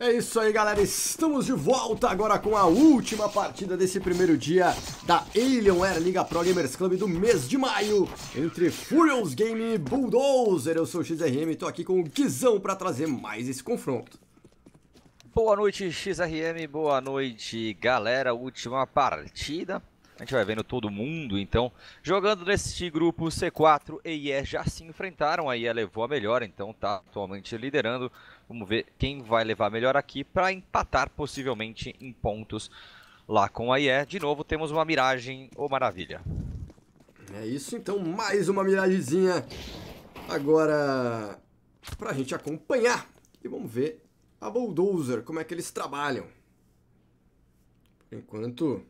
É isso aí, galera. Estamos de volta agora com a última partida desse primeiro dia da Alienware Liga Pro Gamers Club do mês de maio entre Furious Game e Bulldozer. Eu sou o XRM e tô aqui com o Guizão para trazer mais esse confronto. Boa noite, XRM. Boa noite, galera. Última partida a gente vai vendo todo mundo, então, jogando neste grupo C4, e IE já se enfrentaram, a IE levou a melhor, então está atualmente liderando. Vamos ver quem vai levar a melhor aqui para empatar possivelmente em pontos lá com a IE. De novo, temos uma miragem, ô oh, maravilha. É isso, então, mais uma miragemzinha agora para a gente acompanhar. E vamos ver a Bulldozer, como é que eles trabalham. Enquanto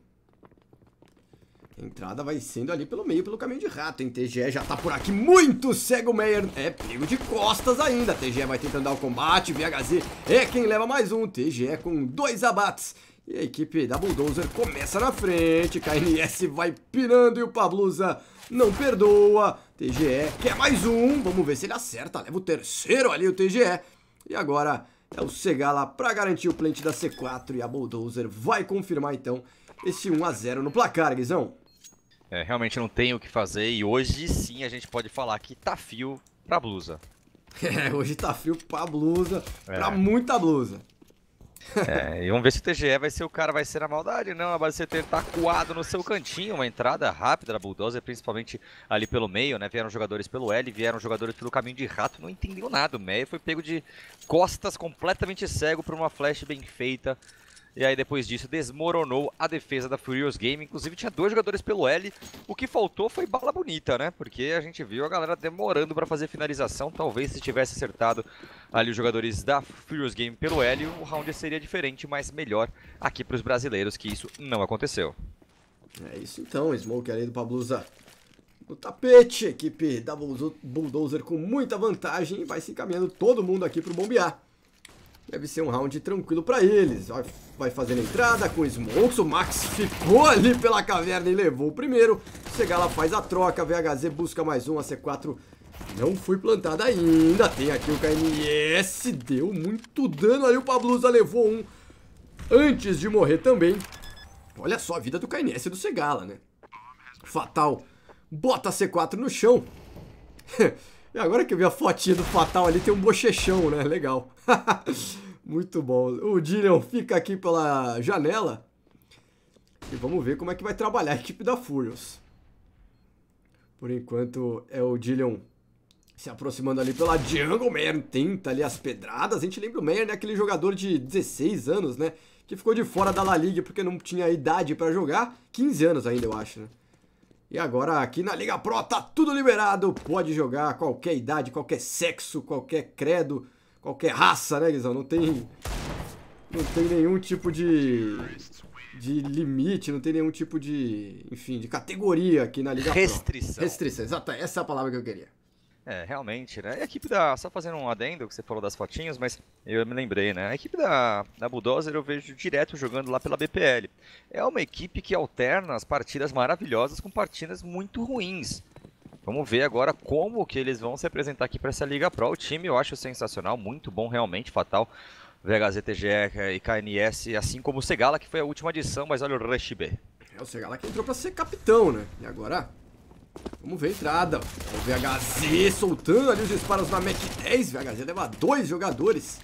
Entrada vai sendo ali pelo meio, pelo caminho de rato, hein? TGE já tá por aqui muito cego Meyer. É perigo de costas ainda. TGE vai tentando dar o combate. VHZ é quem leva mais um. TGE com dois abates. E a equipe da Bulldozer começa na frente. KNS vai pirando e o Pablusa não perdoa. TGE quer mais um. Vamos ver se ele acerta. Leva o terceiro ali, o TGE. E agora é o Segala para garantir o plant da C4. E a Bulldozer vai confirmar então esse 1 a 0 no placar, Guizão. É, realmente não tem o que fazer e hoje sim a gente pode falar que tá frio pra blusa. É, hoje tá frio pra blusa, é. pra muita blusa. É, e vamos ver se o TGE vai ser o cara, vai ser na maldade, não. A Barcelona tá coado no seu cantinho, uma entrada rápida da Bulldozer, principalmente ali pelo meio, né? Vieram jogadores pelo L, vieram jogadores pelo caminho de rato, não entendeu nada. O Meia foi pego de costas completamente cego por uma flash bem feita e aí depois disso desmoronou a defesa da Furious Game. Inclusive tinha dois jogadores pelo L. O que faltou foi bala bonita, né? Porque a gente viu a galera demorando para fazer finalização. Talvez se tivesse acertado ali os jogadores da Furious Game pelo L, o round seria diferente, mas melhor aqui para os brasileiros que isso não aconteceu. É isso então, Smoke ali do Pablusa no tapete. Equipe da Bulldozer com muita vantagem e vai se encaminhando todo mundo aqui para o bombear. Deve ser um round tranquilo pra eles. Vai, vai fazendo entrada com smokes. O Max ficou ali pela caverna e levou o primeiro. Chegar lá faz a troca. VHZ busca mais um. A C4 não foi plantada ainda. Tem aqui o KMS. Deu muito dano ali. O Pablusa levou um antes de morrer também. Olha só a vida do KNS e do Segala, né? Fatal. Bota a C4 no chão. E é, agora que eu vi a fotinha do Fatal ali, tem um bochechão, né? Legal. Muito bom. O Dillion fica aqui pela janela. E vamos ver como é que vai trabalhar a equipe da Furious. Por enquanto é o Dillion se aproximando ali pela Jungle. Meyer tenta ali as pedradas. A gente lembra o Meyer, né? Aquele jogador de 16 anos, né? Que ficou de fora da La League porque não tinha idade para jogar. 15 anos ainda, eu acho, né? E agora aqui na Liga Pro tá tudo liberado, pode jogar qualquer idade, qualquer sexo, qualquer credo, qualquer raça, né, Guizão? Não tem não tem nenhum tipo de de limite, não tem nenhum tipo de, enfim, de categoria aqui na Liga Restrição. Pro. Restrição. Restrição, exata, essa é a palavra que eu queria. É, realmente, né? a equipe da. Só fazendo um adendo, que você falou das fotinhas, mas eu me lembrei, né? A equipe da, da Bulldozer eu vejo direto jogando lá pela BPL. É uma equipe que alterna as partidas maravilhosas com partidas muito ruins. Vamos ver agora como que eles vão se apresentar aqui para essa Liga Pro. O time eu acho sensacional, muito bom realmente, fatal. TGR e eh, KNS, assim como o Segala, que foi a última adição mas olha o Rush B. É, o Segala que entrou para ser capitão, né? E agora Vamos ver a entrada. É o VHZ soltando ali os disparos na Mac 10. VHZ leva dois jogadores.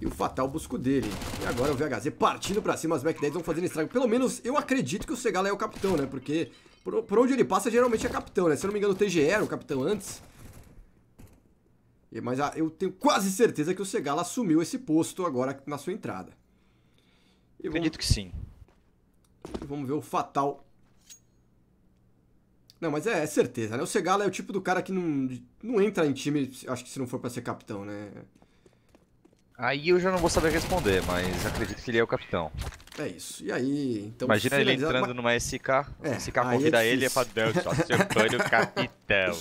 E o Fatal busco dele. E agora o VHZ partindo pra cima, as Mac 10 vão fazendo estrago. Pelo menos eu acredito que o Segala é o capitão, né? Porque por, por onde ele passa geralmente é capitão, né? Se eu não me engano o TG era o capitão antes. Mas ah, eu tenho quase certeza que o Segala assumiu esse posto agora na sua entrada. E vamos... Acredito que sim. E vamos ver o Fatal não, mas é, é, certeza, né? O Segala é o tipo do cara que não, não entra em time, acho que se não for para ser capitão, né? Aí eu já não vou saber responder, mas acredito que ele é o capitão. É isso. E aí, então. Imagina ele entrando mas... numa SK, é, SK é convida é ele e fala, Deus, só seu banho capitão.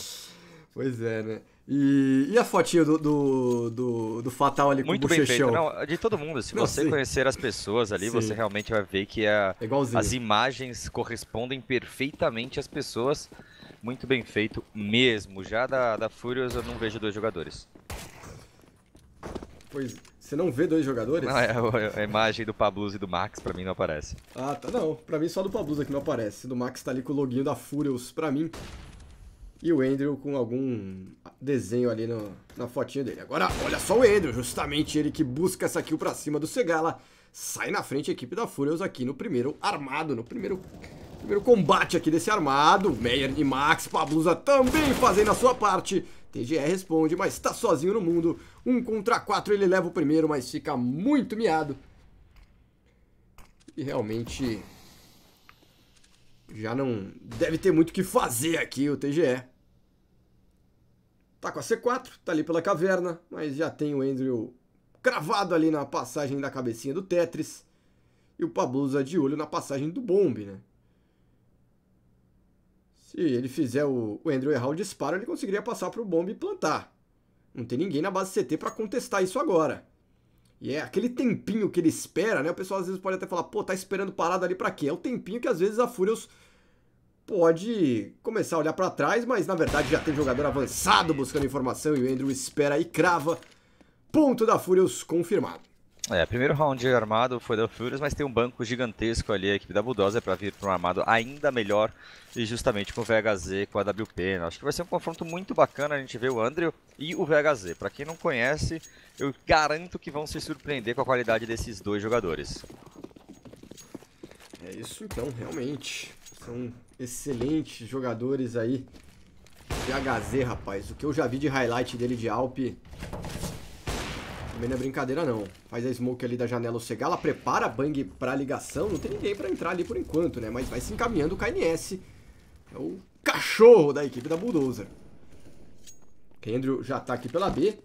Pois é, né? E, e a fotinha do, do, do, do Fatal ali Muito com o bochechão? Bem feito. Não, de todo mundo. Se Não, você sim. conhecer as pessoas ali, sim. você realmente vai ver que a, é as imagens correspondem perfeitamente às pessoas. Muito bem feito mesmo. Já da, da Furious eu não vejo dois jogadores. Pois, você não vê dois jogadores? Não, ah, é, é a, imagem do Pabluz e do Max pra mim não aparece. Ah, tá. Não, pra mim só do Pabluz aqui é não aparece. Do Max tá ali com o loginho da Furious pra mim. E o Andrew com algum desenho ali no, na fotinha dele. Agora, olha só o Andrew, justamente ele que busca essa kill pra cima do Segala. Sai na frente a equipe da Furious aqui no primeiro armado, no primeiro, primeiro combate aqui desse armado. Meyer e Max, Pablusa também fazendo a sua parte. TGR responde, mas tá sozinho no mundo. Um contra quatro, ele leva o primeiro, mas fica muito miado. E realmente... Já não deve ter muito o que fazer aqui o TGE. Tá com a C4, tá ali pela caverna, mas já tem o Andrew cravado ali na passagem da cabecinha do Tetris. E o Pablusa de olho na passagem do Bomb, né? Se ele fizer o, o Andrew errar o disparo, ele conseguiria passar pro Bomb e plantar. Não tem ninguém na base CT para contestar isso agora. E é aquele tempinho que ele espera, né? O pessoal às vezes pode até falar, pô, tá esperando parado ali para quê? É o tempinho que às vezes a Furious pode começar a olhar para trás, mas na verdade já tem jogador avançado buscando informação e o Andrew espera e crava. Ponto da Furious confirmado. É, primeiro round armado foi da Furious, mas tem um banco gigantesco ali, a equipe da Budosa para vir para um armado ainda melhor, e justamente com o VHZ com a WP. Né? Acho que vai ser um confronto muito bacana, a gente ver o Andrew e o VHZ. Para quem não conhece, eu garanto que vão se surpreender com a qualidade desses dois jogadores. É isso então, realmente. São excelentes jogadores aí. de HZ, rapaz. O que eu já vi de highlight dele de Alp. Também não é brincadeira, não. Faz a smoke ali da janela o Ela prepara a bang pra ligação. Não tem ninguém pra entrar ali por enquanto, né? Mas vai se encaminhando o KNS. É o cachorro da equipe da Bulldozer. Kendrew já tá aqui pela B.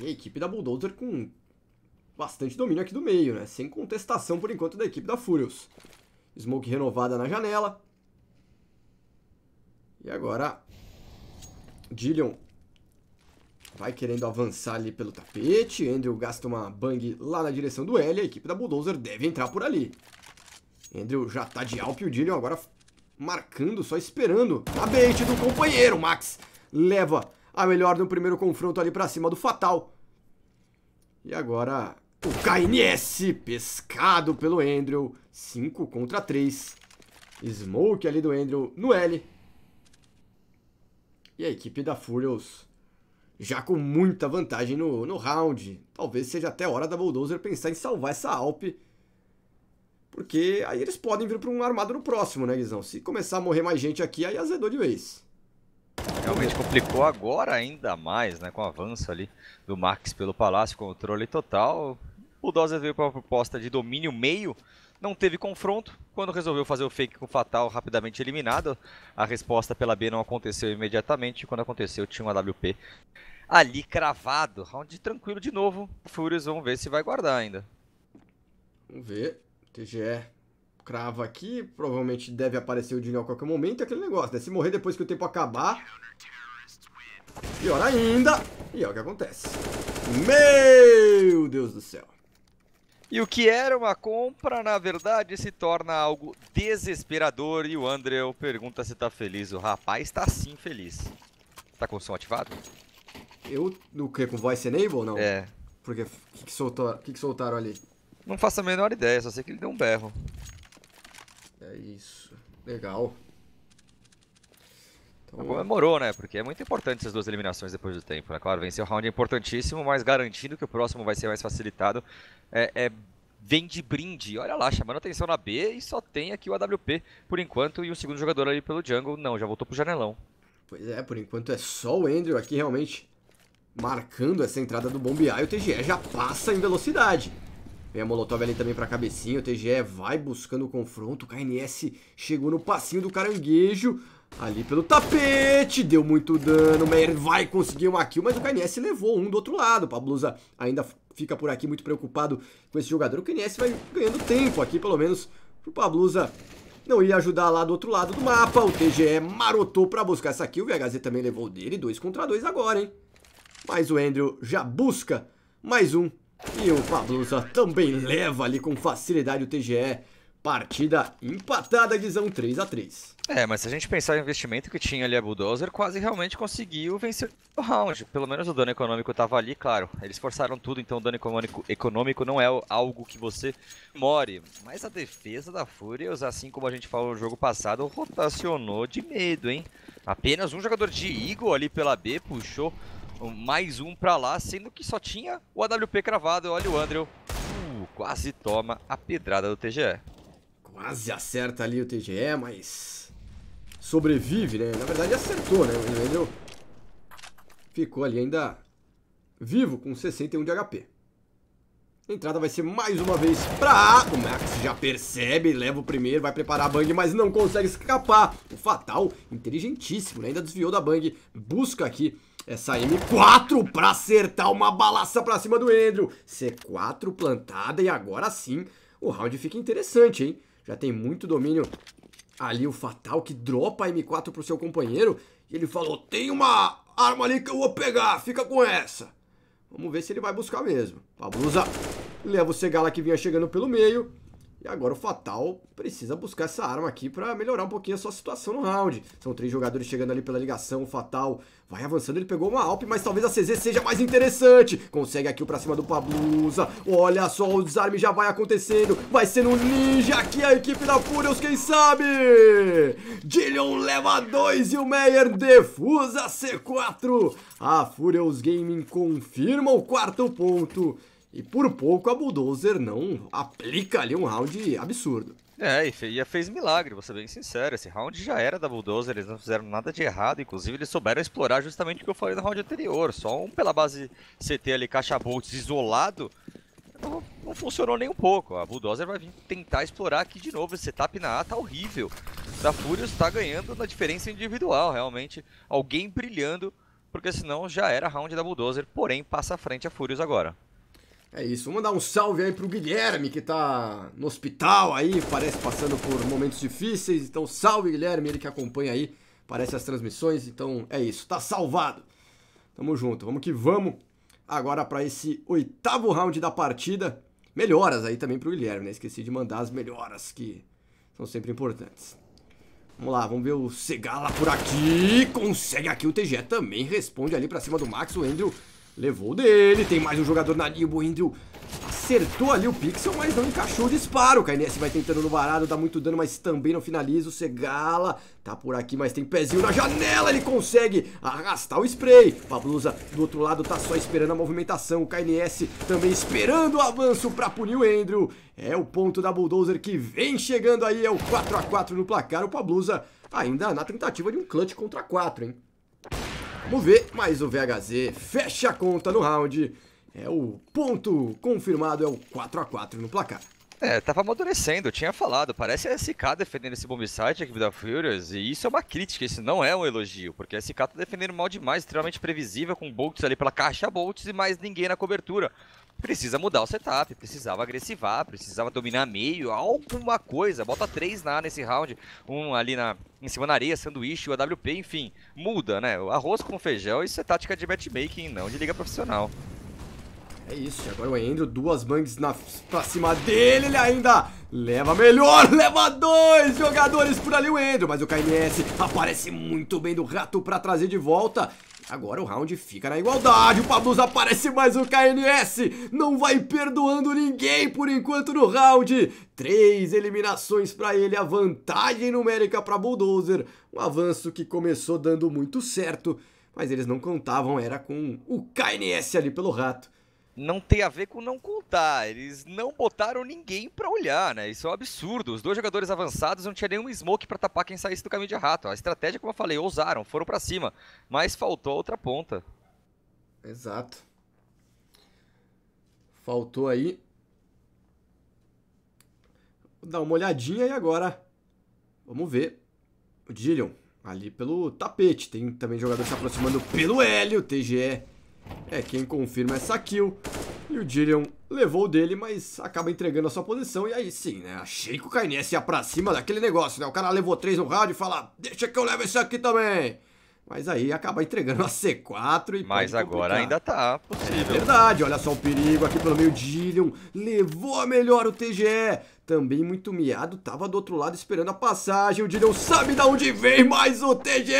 E a equipe da Bulldozer com bastante domínio aqui do meio, né? Sem contestação por enquanto da equipe da Furious. Smoke renovada na janela. E agora, Dillion vai querendo avançar ali pelo tapete. Andrew gasta uma bang lá na direção do L. A equipe da Bulldozer deve entrar por ali. Andrew já tá de alp e o Dillion agora marcando, só esperando. A bait do companheiro, Max. Leva a melhor no primeiro confronto ali pra cima do Fatal. E agora o KNS pescado pelo Andrew. 5 contra 3. Smoke ali do Andrew no L. E a equipe da Furious já com muita vantagem no, no round. Talvez seja até hora da Bulldozer pensar em salvar essa Alp. Porque aí eles podem vir para um armado no próximo, né, Guizão? Se começar a morrer mais gente aqui, aí azedou de vez. Realmente complicou agora ainda mais, né? Com o avanço ali do Max pelo Palácio, controle total. O Bulldozer veio para a proposta de domínio meio não teve confronto. Quando resolveu fazer o fake com o Fatal, rapidamente eliminado. A resposta pela B não aconteceu imediatamente. Quando aconteceu, tinha uma WP ali cravado. Round tranquilo de novo. Furious, vamos ver se vai guardar ainda. Vamos ver. TGE crava aqui. Provavelmente deve aparecer o Dinho a qualquer momento. É aquele negócio, né? Se morrer depois que o tempo acabar... Pior ainda. E é o que acontece. Meu Deus do céu. E o que era uma compra, na verdade, se torna algo desesperador. E o André pergunta se tá feliz. O rapaz está sim feliz. Tá com o som ativado? Eu. O que? Com voice enable não? É. Porque. O que, que, soltou, que, que soltaram ali? Não faço a menor ideia, só sei que ele deu um berro. É isso. Legal. Então... Comemorou, né? Porque é muito importante essas duas eliminações depois do tempo. Né? Claro, vencer o round é importantíssimo, mas garantindo que o próximo vai ser mais facilitado, é, é vem de brinde. Olha lá, chamando atenção na B e só tem aqui o AWP por enquanto e o segundo jogador ali pelo jungle. Não, já voltou pro janelão. Pois é, por enquanto é só o Andrew aqui realmente marcando essa entrada do bombe A e o TGE já passa em velocidade. Vem a Molotov ali também pra cabecinha, o TGE vai buscando o confronto, o KNS chegou no passinho do caranguejo, ali pelo tapete, deu muito dano, o Meyer vai conseguir uma kill, mas o KNS levou um do outro lado, o Pablusa ainda fica por aqui muito preocupado com esse jogador, o KNS vai ganhando tempo aqui, pelo menos pro Pablusa não ia ajudar lá do outro lado do mapa, o TGE marotou pra buscar essa kill, o VHZ também levou dele, dois contra dois agora, hein? Mas o Andrew já busca mais um, e o Pablusa também leva ali com facilidade o TGE, Partida empatada, Guizão, 3 a 3 É, mas se a gente pensar no investimento que tinha ali a Bulldozer, quase realmente conseguiu vencer o round. Pelo menos o dano econômico estava ali, claro. Eles forçaram tudo, então o dano econômico, não é algo que você more. Mas a defesa da Furious, assim como a gente falou no jogo passado, rotacionou de medo, hein? Apenas um jogador de Eagle ali pela B puxou mais um pra lá, sendo que só tinha o AWP cravado. Olha o Andrew. Uh, quase toma a pedrada do TGE. Quase acerta ali o TGE, mas sobrevive, né? Na verdade acertou, né? O ele ficou ali ainda vivo com 61 de HP. A entrada vai ser mais uma vez pra... O Max já percebe, leva o primeiro, vai preparar a Bang, mas não consegue escapar. O Fatal, inteligentíssimo, né? ainda desviou da Bang. Busca aqui essa M4 pra acertar uma balaça pra cima do Andrew. C4 plantada e agora sim o round fica interessante, hein? já tem muito domínio ali o Fatal, que dropa a M4 pro seu companheiro. E ele falou, tem uma arma ali que eu vou pegar, fica com essa. Vamos ver se ele vai buscar mesmo. Pabusa leva o Segala que vinha chegando pelo meio. E agora o Fatal precisa buscar essa arma aqui para melhorar um pouquinho a sua situação no round. São três jogadores chegando ali pela ligação, o Fatal vai avançando, ele pegou uma Alp, mas talvez a CZ seja mais interessante. Consegue aqui o pra cima do Pablusa, olha só, o desarme já vai acontecendo, vai ser no ninja aqui a equipe da Furious, quem sabe? Dillion leva dois e o Meyer defusa C4. A Furious Gaming confirma o quarto ponto. E por pouco a Bulldozer não aplica ali um round absurdo. É, e fez, e fez milagre, vou ser bem sincero. Esse round já era da Bulldozer, eles não fizeram nada de errado. Inclusive, eles souberam explorar justamente o que eu falei no round anterior. Só um pela base CT ali, caixa bolts isolado, não, não, funcionou nem um pouco. A Bulldozer vai vir tentar explorar aqui de novo. Esse setup na A tá horrível. Da Furious tá ganhando na diferença individual, realmente. Alguém brilhando, porque senão já era round da Bulldozer. Porém, passa à frente a Furious agora. É isso, vamos mandar um salve aí pro Guilherme, que tá no hospital aí, parece passando por momentos difíceis. Então, salve Guilherme, ele que acompanha aí, parece as transmissões. Então, é isso, tá salvado. Tamo junto, vamos que vamos. Agora para esse oitavo round da partida. Melhoras aí também pro Guilherme, né? Esqueci de mandar as melhoras, que são sempre importantes. Vamos lá, vamos ver o Segala por aqui. Consegue aqui o TG também. Responde ali pra cima do Max. O Andrew Levou o dele, tem mais um jogador na linha, o Andrew acertou ali o pixel, mas não encaixou o disparo. O KNS vai tentando no varado, dá muito dano, mas também não finaliza. O Segala tá por aqui, mas tem pezinho na janela. Ele consegue arrastar o spray. Pablusa do outro lado tá só esperando a movimentação. O KNS também esperando o avanço pra punir o Andrew. É o ponto da Bulldozer que vem chegando aí. É o 4x4 no placar. O Pablusa ainda na tentativa de um clutch contra 4, hein? Vamos ver, mas o VHZ fecha a conta no round. É o ponto confirmado, é o 4x4 no placar. É, tava amadurecendo, eu tinha falado. Parece a SK defendendo esse bombsite aqui da Furious, e isso é uma crítica, isso não é um elogio, porque a SK tá defendendo mal demais, extremamente previsível, com bolts ali pela caixa bolts e mais ninguém na cobertura precisa mudar o setup, precisava agressivar, precisava dominar meio, alguma coisa. Bota três na nesse round, um ali na, em cima da areia, sanduíche, o AWP, enfim. Muda, né? Arroz com feijão, isso é tática de matchmaking, não de liga profissional. É isso, e agora o Endro, duas bangs na, pra cima dele, ele ainda leva melhor, leva dois jogadores por ali o Endro, mas o KMS aparece muito bem do rato pra trazer de volta. Agora o round fica na igualdade, o Pablus aparece mais o KNS, não vai perdoando ninguém por enquanto no round. Três eliminações para ele, a vantagem numérica para Bulldozer, um avanço que começou dando muito certo, mas eles não contavam, era com o KNS ali pelo rato não tem a ver com não contar. Eles não botaram ninguém para olhar, né? Isso é um absurdo. Os dois jogadores avançados não tinha nenhum smoke para tapar quem saísse do caminho de rato. A estratégia, como eu falei, ousaram, foram para cima, mas faltou a outra ponta. Exato. Faltou aí. Vou dar uma olhadinha e agora vamos ver o Dillion ali pelo tapete. Tem também jogador se aproximando pelo Hélio, TGE é quem confirma essa é kill. E o Dillion levou o dele, mas acaba entregando a sua posição. E aí sim, né? Achei que o Kainess ia pra cima daquele negócio, né? O cara levou três no rádio e fala, deixa que eu levo esse aqui também. Mas aí acaba entregando a C4 e Mas agora ainda tá possível. É verdade, olha só o perigo aqui pelo meio. Dillion levou a melhor o TGE. Também muito miado, tava do outro lado esperando a passagem. O Dirion sabe de onde vem mais o TG.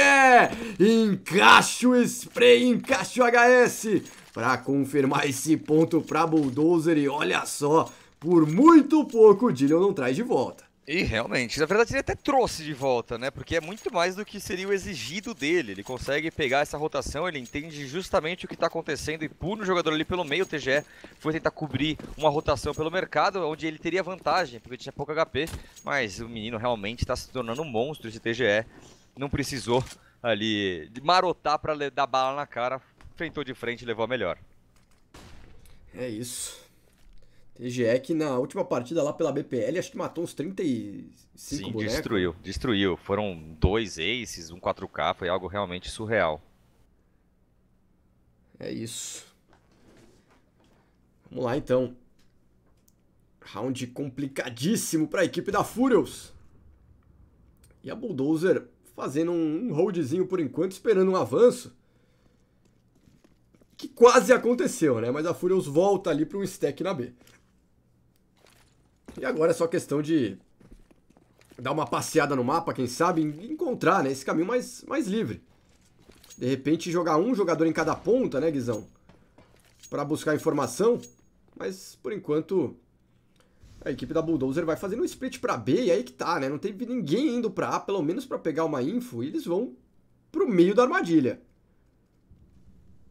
Encaixa o spray, encaixa o HS. Pra confirmar esse ponto pra Bulldozer. E olha só, por muito pouco o Dillion não traz de volta. E realmente, na verdade ele até trouxe de volta, né? Porque é muito mais do que seria o exigido dele. Ele consegue pegar essa rotação, ele entende justamente o que está acontecendo e pula o jogador ali pelo meio. O TGE foi tentar cobrir uma rotação pelo mercado, onde ele teria vantagem, porque tinha pouco HP. Mas o menino realmente está se tornando um monstro esse TGE. Não precisou ali marotar para dar bala na cara. Enfrentou de frente e levou a melhor. É isso. TGE que na última partida lá pela BPL acho que matou uns 35 Sim, bonecos. destruiu, destruiu. Foram dois aces, um 4K, foi algo realmente surreal. É isso. Vamos lá então. Round complicadíssimo para a equipe da Furious. E a Bulldozer fazendo um holdzinho por enquanto, esperando um avanço. Que quase aconteceu, né? Mas a Furious volta ali para um stack na B. E agora é só questão de dar uma passeada no mapa, quem sabe, encontrar né, esse caminho mais, mais livre. De repente jogar um jogador em cada ponta, né, Guizão? Para buscar informação. Mas, por enquanto, a equipe da Bulldozer vai fazendo um split para B e aí que tá, né? Não teve ninguém indo para A, pelo menos para pegar uma info, e eles vão pro meio da armadilha.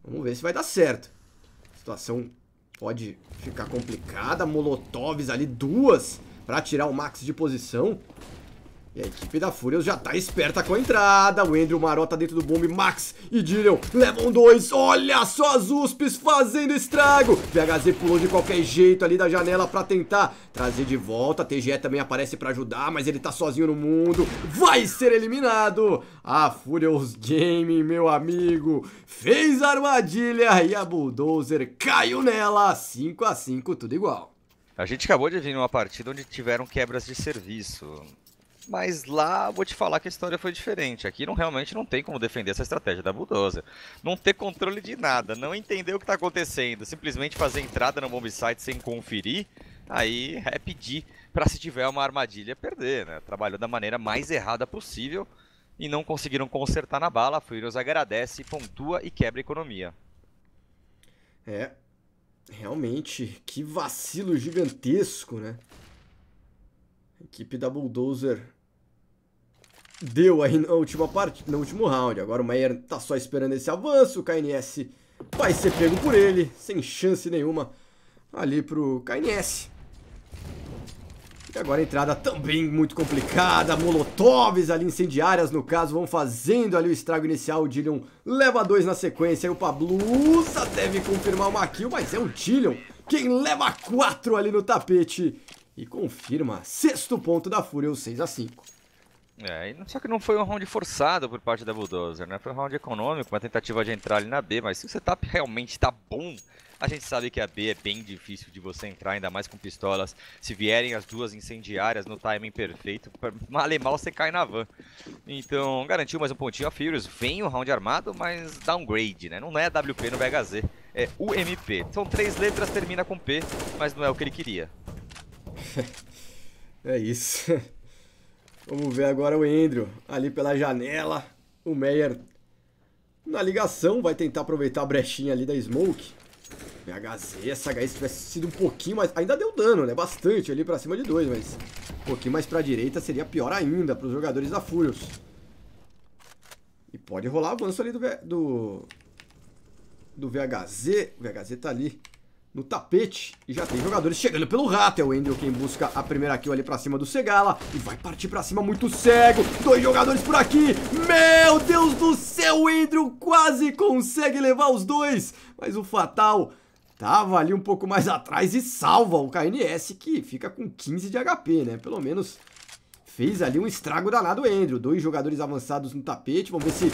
Vamos ver se vai dar certo. Situação Pode ficar complicada. Molotovs ali, duas, pra tirar o Max de posição. E a equipe da Furious já tá esperta com a entrada. O Andrew marota tá dentro do bombe. Max e Dillion levam dois. Olha só as USPs fazendo estrago. VHZ pulou de qualquer jeito ali da janela pra tentar trazer de volta. A TGE também aparece pra ajudar, mas ele tá sozinho no mundo. Vai ser eliminado. A Furious Gaming, meu amigo, fez a armadilha e a Bulldozer caiu nela. 5 a 5 tudo igual. A gente acabou de vir numa partida onde tiveram quebras de serviço. Mas lá, vou te falar que a história foi diferente. Aqui não, realmente não tem como defender essa estratégia da Bulldozer. Não ter controle de nada, não entender o que está acontecendo, simplesmente fazer entrada no bombsite sem conferir, aí é pedir para se tiver uma armadilha perder, né? Trabalhou da maneira mais errada possível e não conseguiram consertar na bala. A Furious agradece, pontua e quebra a economia. É, realmente, que vacilo gigantesco, né? equipe da Bulldozer deu aí na última parte, no último round. Agora o Maier tá só esperando esse avanço, o KNS vai ser pego por ele, sem chance nenhuma ali pro KNS. E agora a entrada também muito complicada, molotovs ali incendiárias no caso, vão fazendo ali o estrago inicial, o Dillion leva dois na sequência, e o Pablusa deve confirmar uma kill, mas é o Dillion quem leva quatro ali no tapete e confirma sexto ponto da Fúria, o 6 a 5 é, só que não foi um round forçado por parte da Bulldozer, né? Foi um round econômico, uma tentativa de entrar ali na B, mas se o setup realmente está bom, a gente sabe que a B é bem difícil de você entrar, ainda mais com pistolas. Se vierem as duas incendiárias no timing perfeito, mal você cai na van. Então, garantiu mais um pontinho a Furious. Vem o round armado, mas downgrade, né? Não é WP no BHZ, é UMP. São três letras, termina com P, mas não é o que ele queria. é isso. Vamos ver agora o Andrew ali pela janela. O Meyer na ligação vai tentar aproveitar a brechinha ali da Smoke. VHZ, essa HS tivesse sido um pouquinho mais... Ainda deu dano, né? Bastante ali pra cima de dois, mas... Um pouquinho mais pra direita seria pior ainda pros jogadores da Furious. E pode rolar avanço ali do... Do, do VHZ. O VHZ tá ali no tapete. E já tem jogadores chegando pelo rato. É o Endel quem busca a primeira kill ali pra cima do Segala. E vai partir pra cima muito cego. Dois jogadores por aqui. Meu Deus do céu, o Endel quase consegue levar os dois. Mas o Fatal tava ali um pouco mais atrás e salva o KNS, que fica com 15 de HP, né? Pelo menos... Fez ali um estrago danado o Andrew. Dois jogadores avançados no tapete. Vamos ver se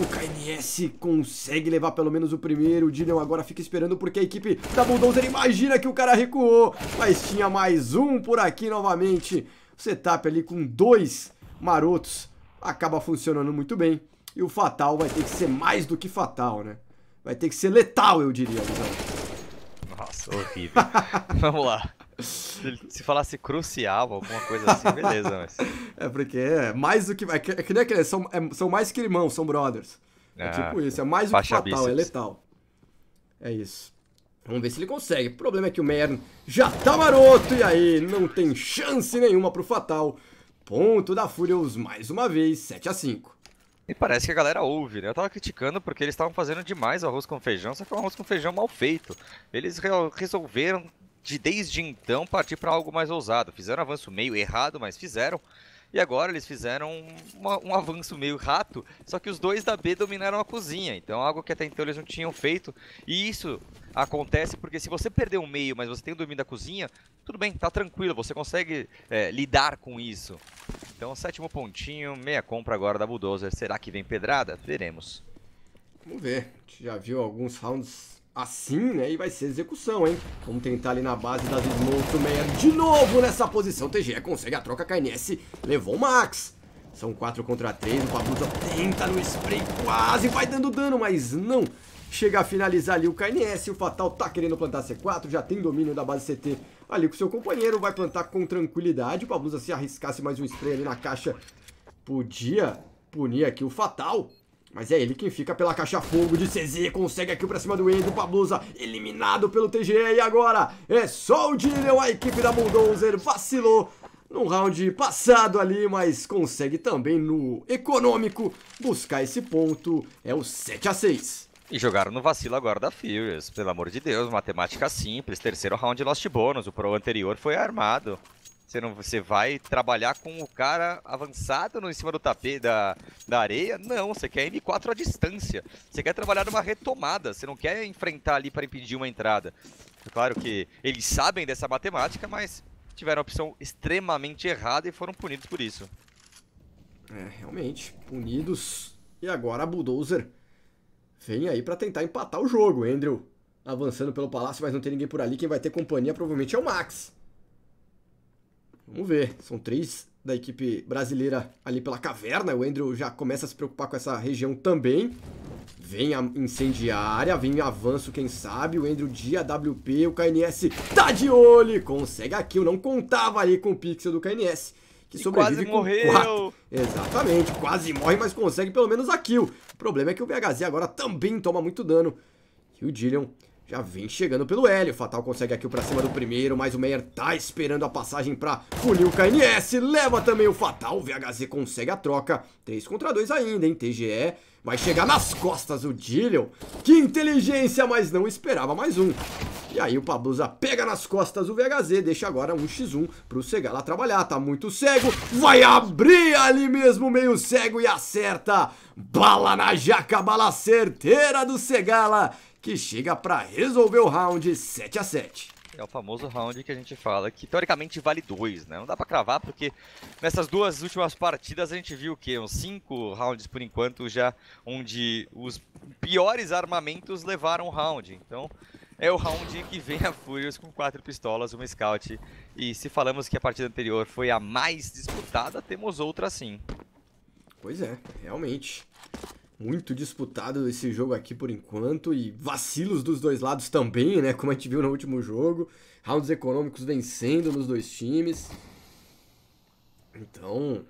o KNS consegue levar pelo menos o primeiro. O Dillion agora fica esperando porque a equipe da Bulldozer imagina que o cara recuou. Mas tinha mais um por aqui novamente. O setup ali com dois marotos acaba funcionando muito bem. E o fatal vai ter que ser mais do que fatal, né? Vai ter que ser letal, eu diria, Nossa, horrível. Vamos lá. Se falasse crucial, alguma coisa assim, beleza. Mas... é porque é mais do que. É que, é que nem aquele. São, é, são mais que irmãos, são brothers. É ah, tipo isso, é mais do que fatal, é bíceps. é letal. É isso. Vamos ver se ele consegue. O problema é que o Mern já tá maroto e aí não tem chance nenhuma pro Fatal. Ponto da Furious mais uma vez, 7 a 5 E parece que a galera ouve, né? Eu tava criticando porque eles estavam fazendo demais o arroz com feijão, só que foi é um arroz com feijão mal feito. Eles resolveram de desde então partir para algo mais ousado. Fizeram um avanço meio errado, mas fizeram. E agora eles fizeram uma, um avanço meio rato, só que os dois da B dominaram a cozinha, então é algo que até então eles não tinham feito. E isso acontece porque se você perder um meio, mas você tem o domínio da cozinha, tudo bem, tá tranquilo, você consegue é, lidar com isso. Então, sétimo pontinho, meia compra agora da Bulldozer. Será que vem pedrada? Veremos. Vamos ver. A gente já viu alguns rounds Assim, né? E vai ser execução, hein? Vamos tentar ali na base das Smoke meia de novo nessa posição. TGE consegue a troca, KNS levou o Max. São 4 contra 3, o Babuza tenta no spray, quase vai dando dano, mas não chega a finalizar ali o KNS. O Fatal tá querendo plantar C4, já tem domínio da base CT ali com seu companheiro, vai plantar com tranquilidade. O Babuza se arriscasse mais um spray ali na caixa, podia punir aqui o Fatal. Mas é ele quem fica pela caixa fogo de CZ, consegue aqui pra cima do Endo, Pablusa, eliminado pelo TGE. E agora é só o Dillion, a equipe da Bulldozer vacilou no round passado ali, mas consegue também no econômico buscar esse ponto. É o 7 a 6 e jogaram no vacilo agora da Furious, pelo amor de Deus, matemática simples, terceiro round Lost Bônus, o pro anterior foi armado. Você, não, você vai trabalhar com o cara avançado no, em cima do tapete da, da areia? Não, você quer M4 à distância. Você quer trabalhar numa retomada. Você não quer enfrentar ali para impedir uma entrada. É claro que eles sabem dessa matemática, mas tiveram a opção extremamente errada e foram punidos por isso. É, realmente, punidos. E agora a Bulldozer vem aí para tentar empatar o jogo. Andrew avançando pelo palácio, mas não tem ninguém por ali. Quem vai ter companhia provavelmente é o Max. Vamos ver. São três da equipe brasileira ali pela caverna. O Andrew já começa a se preocupar com essa região também. Vem a incendiária, vem avanço, quem sabe. O Andrew de AWP, o KNS tá de olho. Consegue a kill, não contava ali com o pixel do KNS. Que e sobrevive quase morreu. Quatro. Exatamente, quase morre, mas consegue pelo menos a kill. O problema é que o BHZ agora também toma muito dano. E o Dillion já vem chegando pelo Hélio. Fatal consegue aqui o pra cima do primeiro, mas o Meyer tá esperando a passagem pra punir o KNS. Leva também o Fatal. O VHZ consegue a troca. 3 contra 2 ainda, hein? TGE vai chegar nas costas o Dillion. Que inteligência, mas não esperava mais um. E aí o Pablusa pega nas costas o VHZ, deixa agora um x 1 pro Segala trabalhar, tá muito cego, vai abrir ali mesmo meio cego e acerta, bala na jaca, bala certeira do Segala, que chega para resolver o round 7 a 7 é o famoso round que a gente fala, que teoricamente vale dois, né? Não dá pra cravar, porque nessas duas últimas partidas a gente viu o quê? Uns cinco rounds por enquanto já, onde os piores armamentos levaram o round. Então, é o round que vem a Furious com quatro pistolas, uma scout. E se falamos que a partida anterior foi a mais disputada, temos outra sim. Pois é, realmente. Muito disputado esse jogo aqui por enquanto e vacilos dos dois lados também, né? Como a gente viu no último jogo. Rounds econômicos vencendo nos dois times. Então,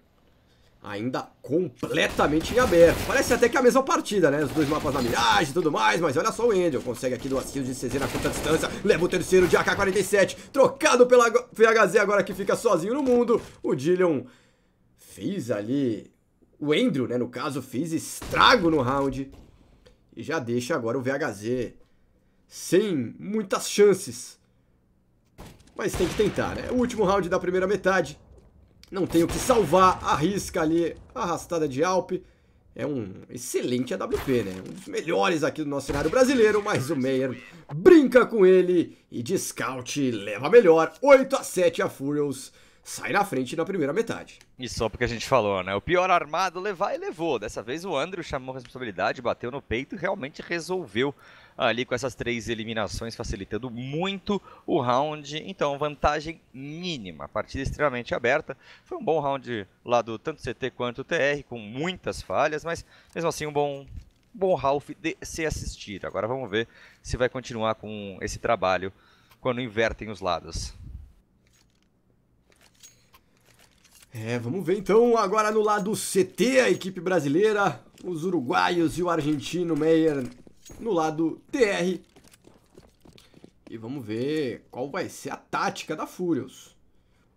ainda completamente em aberto. Parece até que é a mesma partida, né? Os dois mapas na miragem e tudo mais, mas olha só o Angel. Consegue aqui duas kills de CZ na curta distância. Leva o terceiro de AK-47, trocado pela VHZ agora que fica sozinho no mundo. O Dillion fez ali o Andrew, né, no caso, fez estrago no round e já deixa agora o VHZ sem muitas chances. Mas tem que tentar, né? O último round da primeira metade. Não tem o que salvar, arrisca ali a arrastada de Alpe. É um excelente AWP, né? Um dos melhores aqui do nosso cenário brasileiro, mas o Meyer brinca com ele e de scout leva melhor. 8 a 7 a Furious sai na frente na primeira metade. E só porque a gente falou, né? O pior armado levar e levou. Dessa vez o Andrew chamou a responsabilidade, bateu no peito e realmente resolveu ali com essas três eliminações, facilitando muito o round. Então, vantagem mínima. Partida extremamente aberta. Foi um bom round lá do tanto CT quanto TR, com muitas falhas, mas mesmo assim um bom bom Ralph de se assistir. Agora vamos ver se vai continuar com esse trabalho quando invertem os lados. É, vamos ver então agora no lado CT, a equipe brasileira, os uruguaios e o argentino Meyer no lado TR. E vamos ver qual vai ser a tática da Furious.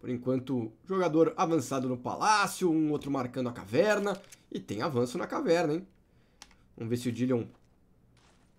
Por enquanto, jogador avançado no palácio, um outro marcando a caverna. E tem avanço na caverna, hein? Vamos ver se o Dillion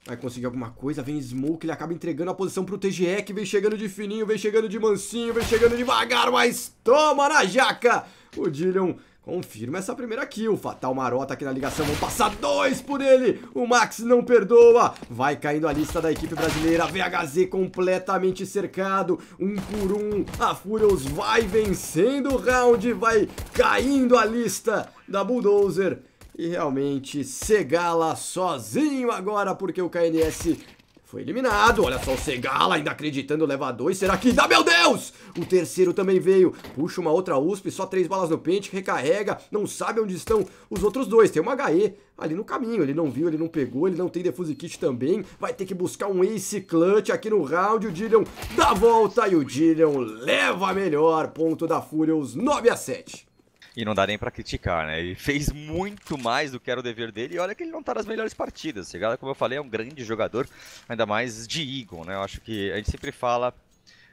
Vai conseguir alguma coisa, vem Smoke, ele acaba entregando a posição pro TGE, que vem chegando de fininho, vem chegando de mansinho, vem chegando devagar, mas toma na jaca! O Dillion confirma essa primeira kill, Fatal Marota aqui na ligação, vão passar dois por ele, o Max não perdoa, vai caindo a lista da equipe brasileira, VHZ completamente cercado, um por um, a Furious vai vencendo o round, vai caindo a lista da Bulldozer, e realmente, Segala sozinho agora, porque o KNS foi eliminado. Olha só o Segala ainda acreditando, leva dois. Será que dá? Meu Deus! O terceiro também veio. Puxa uma outra USP, só três balas no pente, recarrega. Não sabe onde estão os outros dois. Tem uma HE ali no caminho. Ele não viu, ele não pegou, ele não tem defuse kit também. Vai ter que buscar um ace clutch aqui no round. O Dillion dá a volta e o Dillion leva melhor. Ponto da Furious 9 a 7 e não dá nem para criticar, né? Ele fez muito mais do que era o dever dele e olha que ele não tá nas melhores partidas. Chegada, como eu falei, é um grande jogador, ainda mais de Eagle, né? Eu acho que a gente sempre fala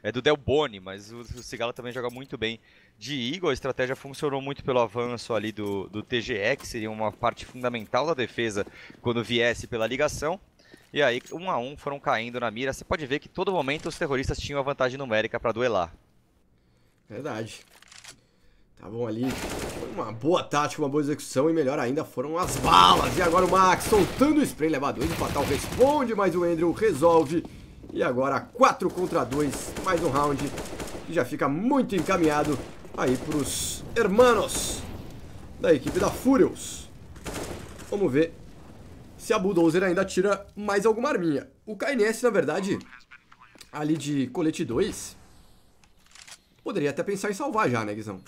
é do Del Boni, mas o Cigala também joga muito bem de Eagle. A estratégia funcionou muito pelo avanço ali do, do TGE, que seria uma parte fundamental da defesa quando viesse pela ligação. E aí, um a um, foram caindo na mira. Você pode ver que todo momento os terroristas tinham a vantagem numérica para duelar. Verdade. Estavam tá ali, foi uma boa tática, uma boa execução e melhor ainda foram as balas. E agora o Max soltando o spray, leva dois, o Fatal responde, mas o Andrew resolve. E agora 4 contra 2, mais um round que já fica muito encaminhado aí para os hermanos da equipe da Furious. Vamos ver se a Bulldozer ainda tira mais alguma arminha. O KNS, na verdade, ali de colete 2, poderia até pensar em salvar já, né, Guizão?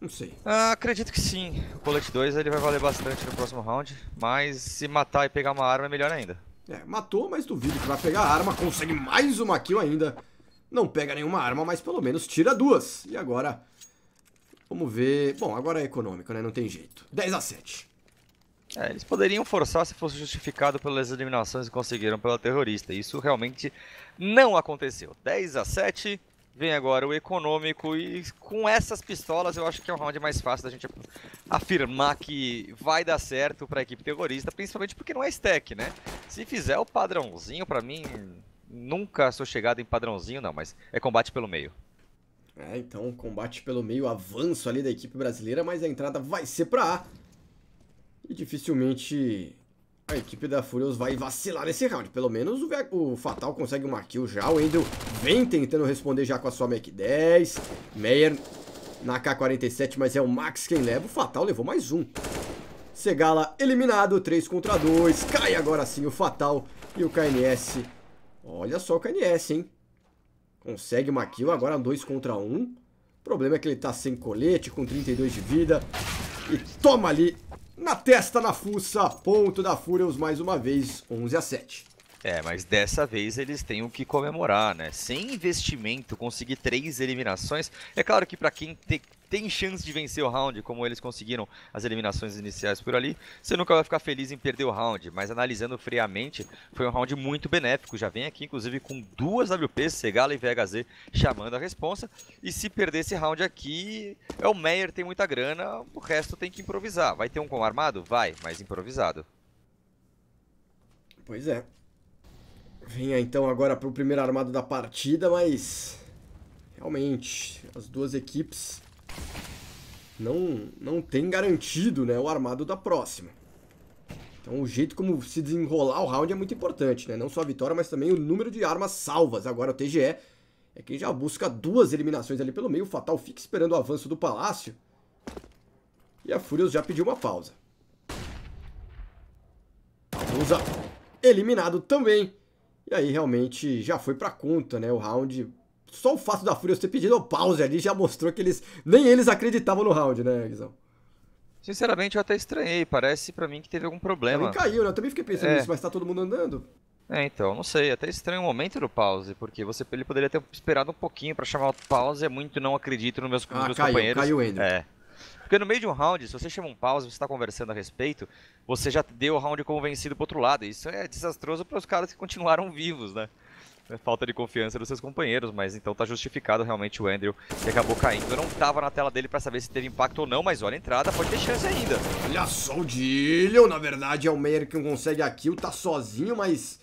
Não sei. Ah, acredito que sim. O Bullet 2 ele vai valer bastante no próximo round, mas se matar e pegar uma arma é melhor ainda. É, matou, mas duvido que vai pegar a arma, consegue mais uma kill ainda. Não pega nenhuma arma, mas pelo menos tira duas. E agora, vamos ver... Bom, agora é econômico, né? Não tem jeito. 10 a 7. É, eles poderiam forçar se fosse justificado pelas eliminações que conseguiram pela terrorista. Isso realmente não aconteceu. 10 a 7... Vem agora o econômico e com essas pistolas eu acho que é o um round mais fácil da gente afirmar que vai dar certo para a equipe terrorista, principalmente porque não é stack, né? Se fizer o padrãozinho, para mim, nunca sou chegado em padrãozinho não, mas é combate pelo meio. É, então combate pelo meio, avanço ali da equipe brasileira, mas a entrada vai ser para A. E dificilmente a equipe da Furious vai vacilar nesse round. Pelo menos o, o, Fatal consegue uma kill já. O Endel vem tentando responder já com a sua Mac 10. Meyer na K-47, mas é o Max quem leva. O Fatal levou mais um. Segala eliminado, 3 contra 2. Cai agora sim o Fatal e o KNS. Olha só o KNS, hein? Consegue uma kill, agora 2 contra 1. Um. O problema é que ele tá sem colete, com 32 de vida. E toma ali na testa, na fuça, ponto da Furious mais uma vez, 11 a 7. É, mas dessa vez eles têm o que comemorar, né? Sem investimento, conseguir três eliminações. É claro que para quem tem tem chance de vencer o round, como eles conseguiram as eliminações iniciais por ali, você nunca vai ficar feliz em perder o round, mas analisando friamente, foi um round muito benéfico. Já vem aqui, inclusive, com duas WPs, Segala e VHZ, chamando a responsa. E se perder esse round aqui, é o Meyer tem muita grana, o resto tem que improvisar. Vai ter um com armado? Vai, mas improvisado. Pois é. Venha então agora para o primeiro armado da partida, mas realmente as duas equipes não, não tem garantido né, o armado da próxima. Então o jeito como se desenrolar o round é muito importante, né? Não só a vitória, mas também o número de armas salvas. Agora o TGE é quem já busca duas eliminações ali pelo meio. O Fatal fica esperando o avanço do Palácio. E a Furious já pediu uma pausa. Palusa eliminado também. E aí realmente já foi pra conta, né? O round só o fato da Furious ter pedido o pause ali já mostrou que eles nem eles acreditavam no round, né, Guizão? Sinceramente, eu até estranhei. Parece para mim que teve algum problema. Também caiu, né? Eu também fiquei pensando é. nisso, mas tá todo mundo andando. É, então, não sei. Até estranho o momento do pause, porque você, ele poderia ter esperado um pouquinho para chamar o pause. É muito não acredito nos meus, ah, nos meus caiu, companheiros. Caiu ele. É. Porque no meio de um round, se você chama um pause, você está conversando a respeito, você já deu o round convencido pro outro lado. Isso é desastroso para os caras que continuaram vivos, né? É falta de confiança dos seus companheiros, mas então tá justificado realmente o Andrew, que acabou caindo. Eu não tava na tela dele pra saber se teve impacto ou não, mas olha a entrada, pode ter chance ainda. Olha só o Dillion, na verdade é o Meyer que não consegue a kill, tá sozinho, mas...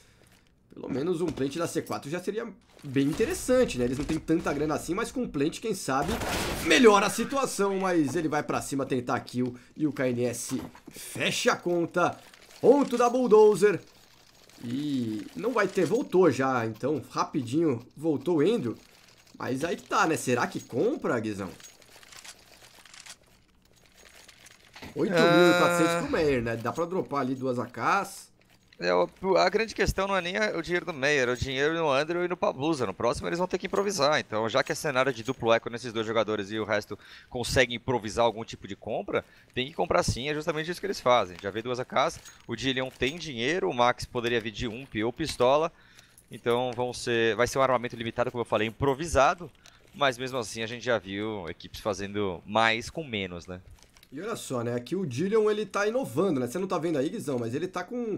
Pelo menos um plant da C4 já seria bem interessante, né? Eles não têm tanta grana assim, mas com plant, quem sabe, melhora a situação. Mas ele vai pra cima tentar a kill e o KNS fecha a conta. Ponto da Bulldozer. E não vai ter, voltou já, então rapidinho voltou o Endro. Mas aí que tá, né? Será que compra, Guizão? 8.400 ah... É. pro Meyer, né? Dá pra dropar ali duas AKs. É, a grande questão não é nem o dinheiro do Meyer, é o dinheiro no Andrew e no Pablusa. No próximo eles vão ter que improvisar. Então, já que é cenário de duplo eco nesses dois jogadores e o resto consegue improvisar algum tipo de compra, tem que comprar sim, é justamente isso que eles fazem. Já veio duas AKs, o Dillion tem dinheiro, o Max poderia vir de ump ou pistola. Então vão ser, vai ser um armamento limitado, como eu falei, improvisado. Mas mesmo assim a gente já viu equipes fazendo mais com menos, né? E olha só, né? Aqui o Dillion ele tá inovando, né? Você não tá vendo aí, Guizão, mas ele tá com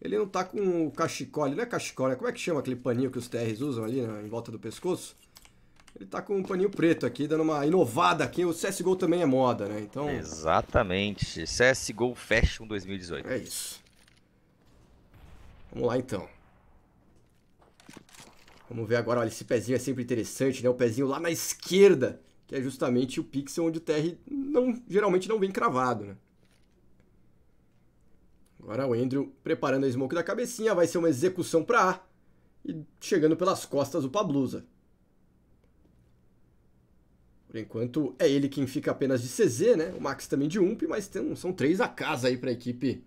ele não tá com o cachecol, ele não é cachecol, né? como é que chama aquele paninho que os TRs usam ali né, em volta do pescoço? Ele tá com um paninho preto aqui, dando uma inovada aqui. O CSGO também é moda, né? Então... Exatamente. CSGO Fashion 2018. É isso. Vamos lá, então. Vamos ver agora. Olha, esse pezinho é sempre interessante, né? O pezinho lá na esquerda, que é justamente o pixel onde o TR não, geralmente não vem cravado, né? Agora o Andrew preparando a smoke da cabecinha, vai ser uma execução para A e chegando pelas costas o Pablusa. Por enquanto é ele quem fica apenas de CZ, né? O Max também de UMP, mas tem, são três a casa aí para a equipe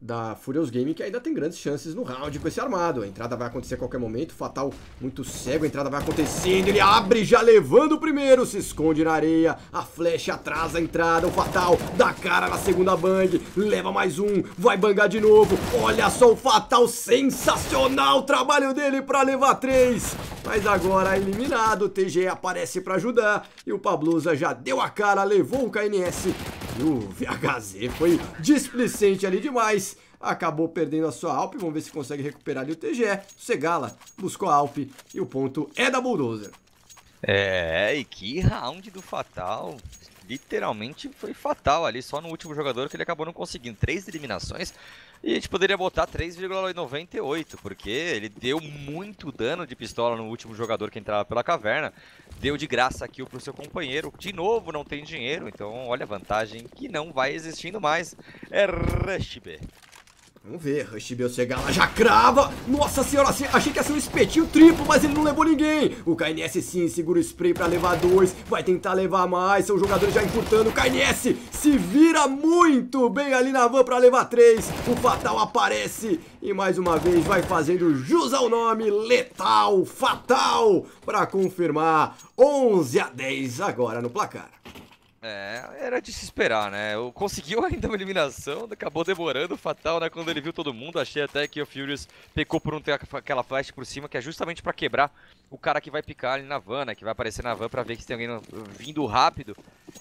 da Furious Gaming, que ainda tem grandes chances no round com esse armado. A entrada vai acontecer a qualquer momento, Fatal muito cego, a entrada vai acontecendo, ele abre já levando o primeiro, se esconde na areia, a flecha atrás da entrada, o Fatal dá cara na segunda bang, leva mais um, vai bangar de novo, olha só o Fatal, sensacional o trabalho dele para levar três, mas agora eliminado, o TG aparece para ajudar e o Pablusa já deu a cara, levou o KNS, e o VHZ foi displicente ali demais acabou perdendo a sua Alp. Vamos ver se consegue recuperar ali o TGE. Segala buscou a Alp e o ponto é da Bulldozer. É, e que round do Fatal literalmente foi fatal ali, só no último jogador que ele acabou não conseguindo. Três eliminações e a gente poderia botar 3,98, porque ele deu muito dano de pistola no último jogador que entrava pela caverna. Deu de graça aqui pro seu companheiro. De novo, não tem dinheiro, então olha a vantagem que não vai existindo mais. É Rush B. Vamos ver, Rush Bell chegar lá, já crava. Nossa senhora, assim, achei que ia ser um espetinho triplo, mas ele não levou ninguém. O KNS sim, segura o spray pra levar dois, vai tentar levar mais. São jogadores já encurtando. O KNS se vira muito bem ali na van pra levar três. O Fatal aparece e mais uma vez vai fazendo jus ao nome. Letal, Fatal, pra confirmar 11 a 10 agora no placar. É, era de se esperar, né? Conseguiu ainda uma eliminação, acabou demorando, fatal, né? Quando ele viu todo mundo, achei até que o Furious pecou por não ter aquela flash por cima, que é justamente para quebrar o cara que vai picar ali na van, né? Que vai aparecer na van para ver se tem alguém vindo rápido.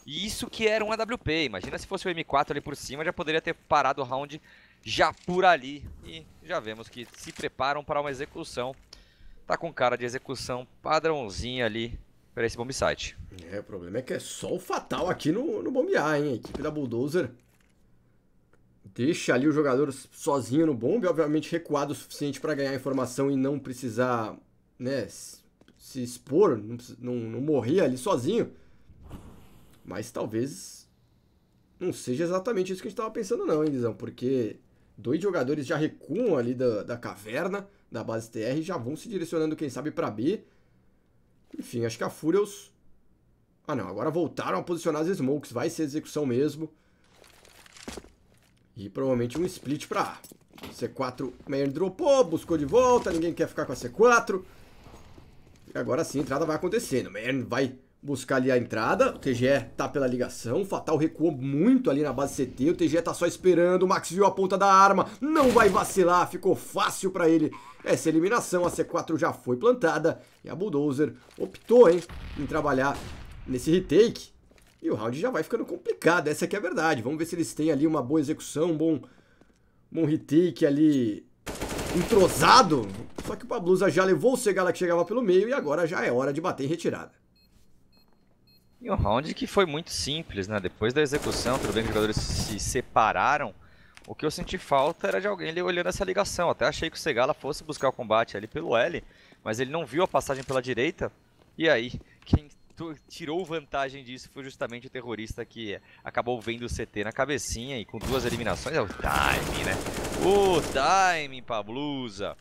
E isso que era um AWP, imagina se fosse o M4 ali por cima, já poderia ter parado o round já por ali. E já vemos que se preparam para uma execução. Tá com cara de execução padrãozinho ali para esse bomb site. É, o problema é que é só o fatal aqui no, no bombear, hein? A equipe da Bulldozer deixa ali o jogador sozinho no bombe, obviamente recuado o suficiente para ganhar informação e não precisar, né, se expor, não, não, não morrer ali sozinho. Mas talvez não seja exatamente isso que a gente estava pensando não, hein, Lizão? Porque dois jogadores já recuam ali da, da caverna, da base TR, já vão se direcionando, quem sabe, para B. Enfim, acho que a Furious... É ah, não. Agora voltaram a posicionar as smokes. Vai ser execução mesmo. E provavelmente um split pra A. C4 Meyer dropou, buscou de volta. Ninguém quer ficar com a C4. E agora sim, a entrada vai acontecendo. Meyer vai buscar ali a entrada. O TGE tá pela ligação. O Fatal recuou muito ali na base CT. O TGE tá só esperando. O Max viu a ponta da arma. Não vai vacilar. Ficou fácil para ele essa eliminação. A C4 já foi plantada. E a Bulldozer optou hein, em trabalhar nesse retake. E o round já vai ficando complicado. Essa que é a verdade. Vamos ver se eles têm ali uma boa execução, um bom, bom retake ali entrosado. Só que o Pablusa já levou o Segala que chegava pelo meio e agora já é hora de bater em retirada. E um round que foi muito simples, né? Depois da execução, tudo bem que os jogadores se separaram, o que eu senti falta era de alguém ali olhando essa ligação. Até achei que o Segala fosse buscar o combate ali pelo L, mas ele não viu a passagem pela direita. E aí, quem tirou vantagem disso foi justamente o terrorista que acabou vendo o CT na cabecinha e com duas eliminações. É o time, né? O time, Pablusa.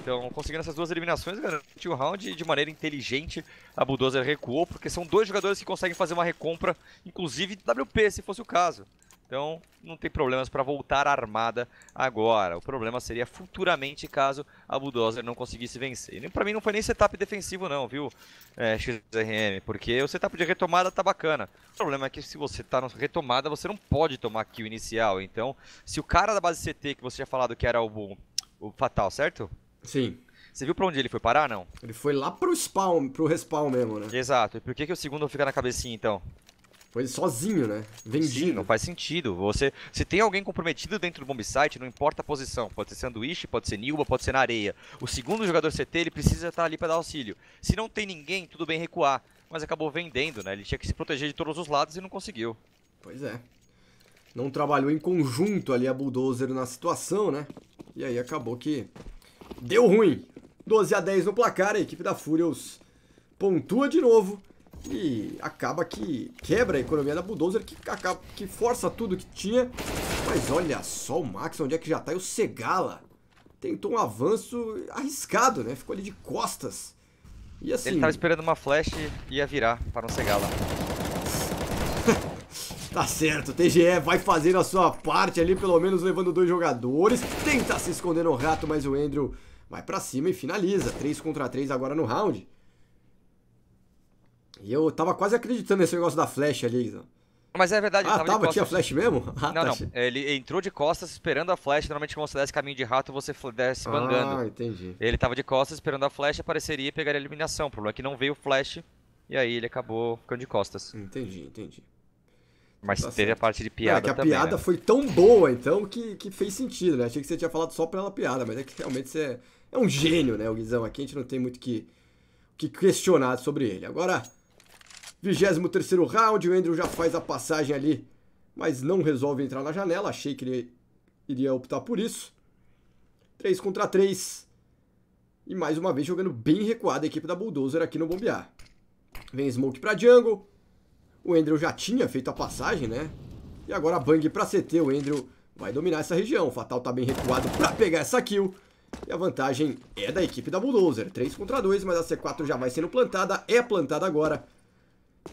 Então, conseguindo essas duas eliminações, garantiu o round de maneira inteligente. A Bulldozer recuou, porque são dois jogadores que conseguem fazer uma recompra, inclusive WP, se fosse o caso. Então, não tem problemas para voltar armada agora. O problema seria futuramente caso a Bulldozer não conseguisse vencer. Para mim não foi nem setup defensivo não, viu, é, XRM? Porque o setup de retomada tá bacana. O problema é que se você tá na retomada, você não pode tomar kill inicial. Então, se o cara da base CT, que você tinha falado que era o, o Fatal, certo? Sim. Você viu pra onde ele foi parar, não? Ele foi lá pro spawn, pro respawn mesmo, né? Exato. E por que, que o segundo fica na cabecinha, então? Foi sozinho, né? Vendido. Sim, não faz sentido. Você, se tem alguém comprometido dentro do bombsite site, não importa a posição. Pode ser sanduíche, pode ser Nilba, pode ser na areia. O segundo jogador CT, ele precisa estar ali para dar auxílio. Se não tem ninguém, tudo bem recuar. Mas acabou vendendo, né? Ele tinha que se proteger de todos os lados e não conseguiu. Pois é. Não trabalhou em conjunto ali a Bulldozer na situação, né? E aí acabou que deu ruim. 12 a 10 no placar, a equipe da Furious pontua de novo e acaba que quebra a economia da Bulldozer, que, acaba, que força tudo que tinha. Mas olha só o Max, onde é que já tá? E o Segala tentou um avanço arriscado, né? Ficou ali de costas. E assim... Ele tava esperando uma flash e ia virar para um Segala. Tá certo, o TGE vai fazer a sua parte ali, pelo menos levando dois jogadores. Tenta se esconder no rato, mas o Andrew vai para cima e finaliza. 3 contra 3 agora no round. E eu tava quase acreditando nesse negócio da flash ali. Mas é verdade, ah, ele tava, tinha flash mesmo? Ah, não, tá. não. Ele entrou de costas esperando a flash Normalmente, quando você desce caminho de rato, você desce bangando. Ah, entendi. Ele tava de costas esperando a flash apareceria e pegaria a eliminação. O problema é que não veio o flash. E aí ele acabou ficando de costas. Entendi, entendi. Então mas tá teve certo. a parte de piada. É que a também, piada né? foi tão boa, então, que, que fez sentido, né? Achei que você tinha falado só pela piada, mas é que realmente você é, é um gênio, né, o Guizão? Aqui a gente não tem muito que, que questionar sobre ele. Agora, 23º round, o Andrew já faz a passagem ali, mas não resolve entrar na janela. Achei que ele iria optar por isso. 3 contra 3. E mais uma vez jogando bem recuada a equipe da Bulldozer aqui no bombear. Vem Smoke para Django. O Andrew já tinha feito a passagem, né? E agora Bang para CT. O Andrew vai dominar essa região. O Fatal tá bem recuado para pegar essa kill. E a vantagem é da equipe da Bulldozer. 3 contra 2, mas a C4 já vai sendo plantada. É plantada agora.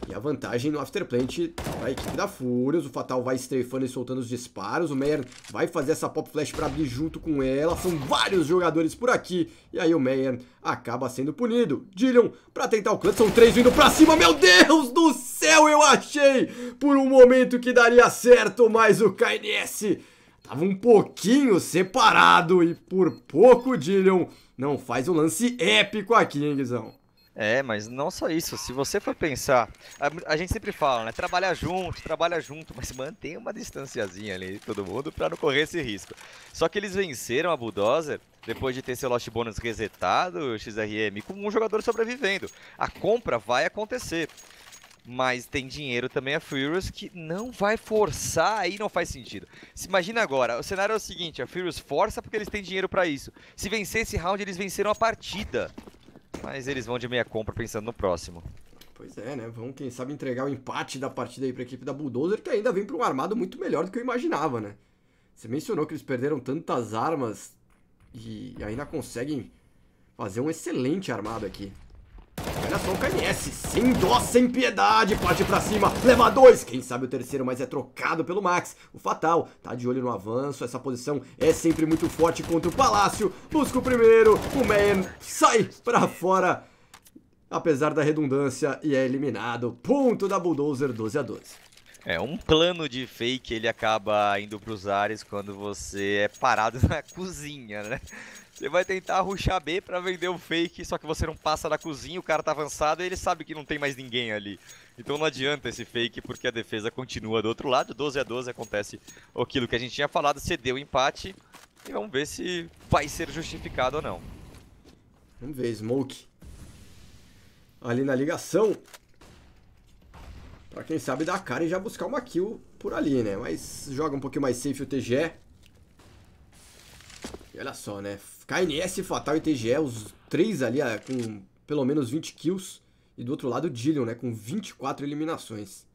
E a vantagem no Afterplant para a equipe da Furious. O Fatal vai strafando e soltando os disparos. O Meyer vai fazer essa Pop Flash para abrir junto com ela. São vários jogadores por aqui. E aí o Meyer acaba sendo punido. Dillion para tentar o clutch. São três vindo para cima. Meu Deus do céu, eu achei por um momento que daria certo. Mas o KNS estava um pouquinho separado. E por pouco o Dillion não faz um lance épico aqui, hein, Guizão? É, mas não só isso. Se você for pensar, a, a, gente sempre fala, né? Trabalha junto, trabalha junto, mas mantém uma distanciazinha ali todo mundo para não correr esse risco. Só que eles venceram a Bulldozer depois de ter seu Lost Bonus resetado, o XRM, com um jogador sobrevivendo. A compra vai acontecer. Mas tem dinheiro também a Furious que não vai forçar, aí não faz sentido. Se imagina agora, o cenário é o seguinte, a Furious força porque eles têm dinheiro para isso. Se vencer esse round, eles venceram a partida. Mas eles vão de meia compra pensando no próximo. Pois é, né? Vão, quem sabe, entregar o empate da partida aí para a equipe da Bulldozer, que ainda vem para um armado muito melhor do que eu imaginava, né? Você mencionou que eles perderam tantas armas e ainda conseguem fazer um excelente armado aqui. Olha só o KNS, sem dó, sem piedade, parte pra cima, leva dois, quem sabe o terceiro, mas é trocado pelo Max. O Fatal tá de olho no avanço, essa posição é sempre muito forte contra o Palácio. Busca o primeiro, o Man sai pra fora, apesar da redundância, e é eliminado. Ponto da Bulldozer, 12 a 12. É, um plano de fake ele acaba indo para os ares quando você é parado na cozinha, né? Você vai tentar ruxar B pra vender o um fake, só que você não passa da cozinha, o cara tá avançado e ele sabe que não tem mais ninguém ali. Então não adianta esse fake, porque a defesa continua do outro lado. 12 a 12 acontece aquilo que a gente tinha falado, cedeu o empate. E vamos ver se vai ser justificado ou não. Vamos ver, Smoke. Ali na ligação. Pra quem sabe dar a cara e já buscar uma kill por ali, né? Mas joga um pouquinho mais safe o TGE. E olha só, né? KNS, Fatal e TGE, os três ali ah, com pelo menos 20 kills. E do outro lado, o Dillion, né, com 24 eliminações.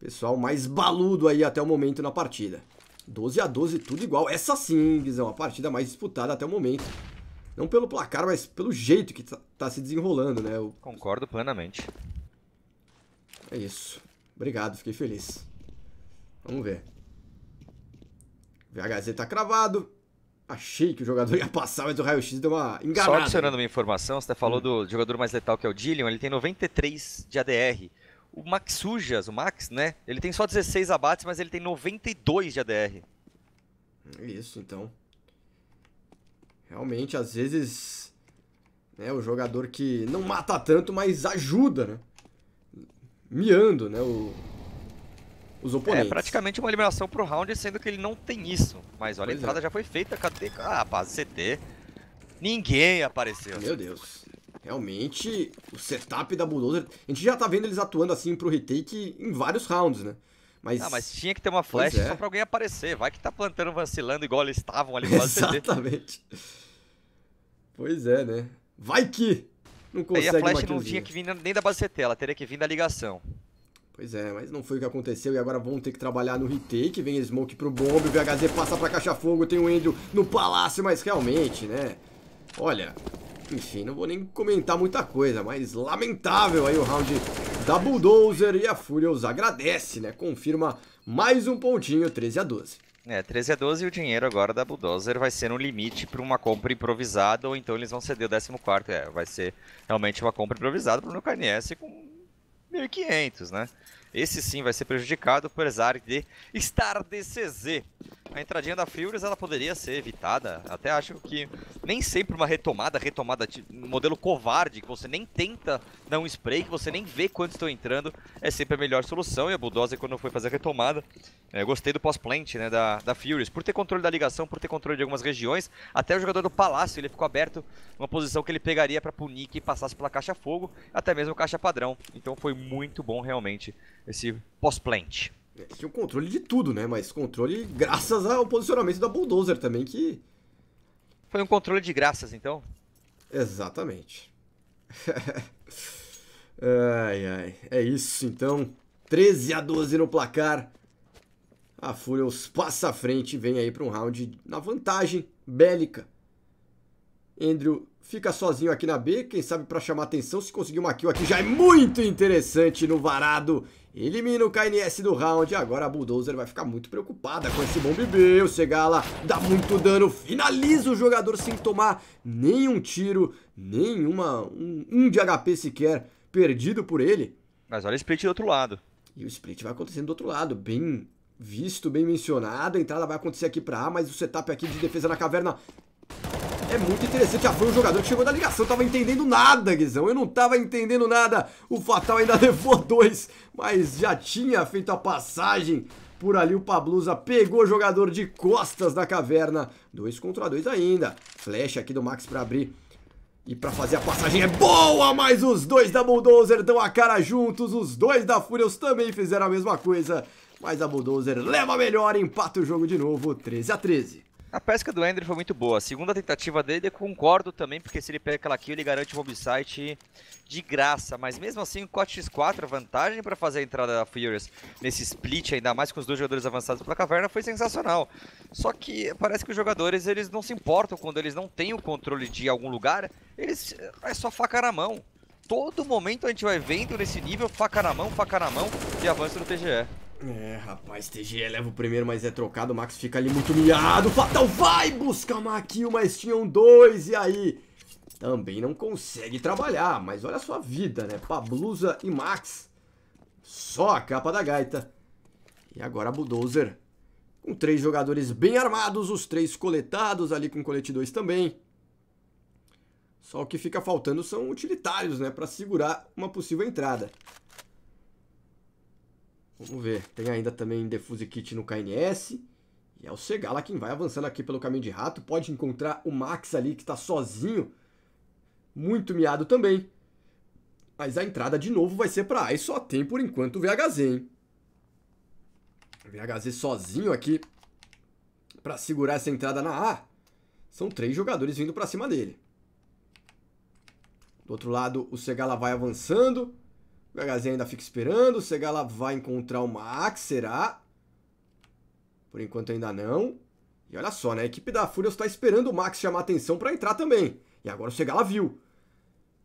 Pessoal mais baludo aí até o momento na partida. 12 a 12, tudo igual. Essa sim, Guizão, a partida mais disputada até o momento. Não pelo placar, mas pelo jeito que tá, tá se desenrolando, né? Eu... Concordo plenamente. É isso. Obrigado, fiquei feliz. Vamos ver. VHZ tá cravado achei que o jogador ia passar, mas o raio-x deu uma enganada. Só adicionando minha informação, você tá falou hum. do jogador mais letal que é o Dillion, ele tem 93 de ADR. O Max Sujas, o Max, né? Ele tem só 16 abates, mas ele tem 92 de ADR. Isso, então. Realmente, às vezes, né, o jogador que não mata tanto, mas ajuda, né? Miando, né? O, os é, oponentes. É praticamente uma eliminação pro round, sendo que ele não tem isso. Mas olha, pois a é. entrada é. já foi feita. Cadê? Ah, rapaz, CT. Ninguém apareceu. Meu Deus. Realmente, o setup da Bulldozer... A gente já tá vendo eles atuando assim pro retake em vários rounds, né? Mas... Ah, mas tinha que ter uma flash é. só pra alguém aparecer. Vai que tá plantando, vacilando, igual eles estavam ali Exatamente. Pois é, né? Vai que não consegue Aí a flash não tinha que vir nem da base CT, ela teria que vir da ligação. Pois é, mas não foi o que aconteceu e agora vão ter que trabalhar no retake. Vem Smoke pro bomb, o VHZ passa pra caixa fogo, tem o um Andrew no palácio, mas realmente, né? Olha, enfim, não vou nem comentar muita coisa, mas lamentável aí o round da Bulldozer e a Furious agradece, né? Confirma mais um pontinho, 13 a 12. É, 13 a 12 e o dinheiro agora da Bulldozer vai ser um limite para uma compra improvisada, ou então eles vão ceder o 14, é, vai ser realmente uma compra improvisada para o Nucarniesse com 1.500, né? Esse sim vai ser prejudicado, apesar de estar DCZ a entradinha da Furious ela poderia ser evitada. Até acho que nem sempre uma retomada, retomada de modelo covarde, que você nem tenta dar um spray, que você nem vê quantos estão entrando, é sempre a melhor solução. E a Bulldozer, quando foi fazer a retomada, é, gostei do pós-plant né, da, da Furious. Por ter controle da ligação, por ter controle de algumas regiões, até o jogador do Palácio ele ficou aberto uma posição que ele pegaria para punir que passasse pela caixa fogo, até mesmo caixa padrão. Então foi muito bom realmente esse pós-plant. É, tinha o controle de tudo, né? Mas controle graças ao posicionamento da Bulldozer também, que. Foi um controle de graças, então? Exatamente. ai, ai. É isso, então. 13 a 12 no placar. A Furious passa à frente e vem aí para um round na vantagem bélica. Andrew fica sozinho aqui na B, quem sabe para chamar atenção, se conseguir uma kill aqui já é muito interessante no varado Elimina o KNS do round. Agora a Bulldozer vai ficar muito preocupada com esse bom B. O Segala dá muito dano. Finaliza o jogador sem tomar nenhum tiro, nenhuma um, um de HP sequer perdido por ele. Mas olha o split do outro lado. E o split vai acontecendo do outro lado. Bem visto, bem mencionado. A entrada vai acontecer aqui para A, mas o setup aqui de defesa na caverna é muito interessante. Já ah, foi um jogador que chegou da ligação. Eu tava entendendo nada, Guizão. Eu não tava entendendo nada. O Fatal ainda levou dois, mas já tinha feito a passagem por ali o Pablusa pegou o jogador de costas da caverna. Dois contra dois ainda. Flecha aqui do Max para abrir. E para fazer a passagem é boa, mas os dois da Bulldozer dão a cara juntos. Os dois da Furious também fizeram a mesma coisa. Mas a Bulldozer leva melhor, empata o jogo de novo, 13 a 13. A pesca do Ender foi muito boa. A segunda tentativa dele, eu concordo também, porque se ele pega aquela kill, ele garante o site de graça. Mas mesmo assim, 4x4, a vantagem para fazer a entrada da Furious nesse split, ainda mais com os dois jogadores avançados pela caverna, foi sensacional. Só que parece que os jogadores, eles não se importam quando eles não têm o controle de algum lugar, eles é só faca na mão. Todo momento a gente vai vendo nesse nível, faca na mão, faca na mão, e avança no TGE. É, rapaz, TG leva o primeiro, mas é trocado. O Max fica ali muito miado. Fatal vai buscar uma kill, mas tinham dois. E aí? Também não consegue trabalhar. Mas olha a sua vida, né? Pablusa e Max. Só a capa da gaita. E agora a Bulldozer. Com três jogadores bem armados. Os três coletados ali com colete 2 também. Só o que fica faltando são utilitários, né? Pra segurar uma possível entrada. Vamos ver. Tem ainda também Defuse Kit no KNS. E é o Segala quem vai avançando aqui pelo caminho de rato. Pode encontrar o Max ali, que está sozinho. Muito miado também. Mas a entrada de novo vai ser para A e só tem por enquanto o VHZ, hein? VHZ sozinho aqui para segurar essa entrada na A. São três jogadores vindo para cima dele. Do outro lado, o Segala vai avançando. O HZ ainda fica esperando. O Segala vai encontrar o Max, será? Por enquanto ainda não. E olha só, né? A equipe da Furious está esperando o Max chamar atenção para entrar também. E agora o Segala viu.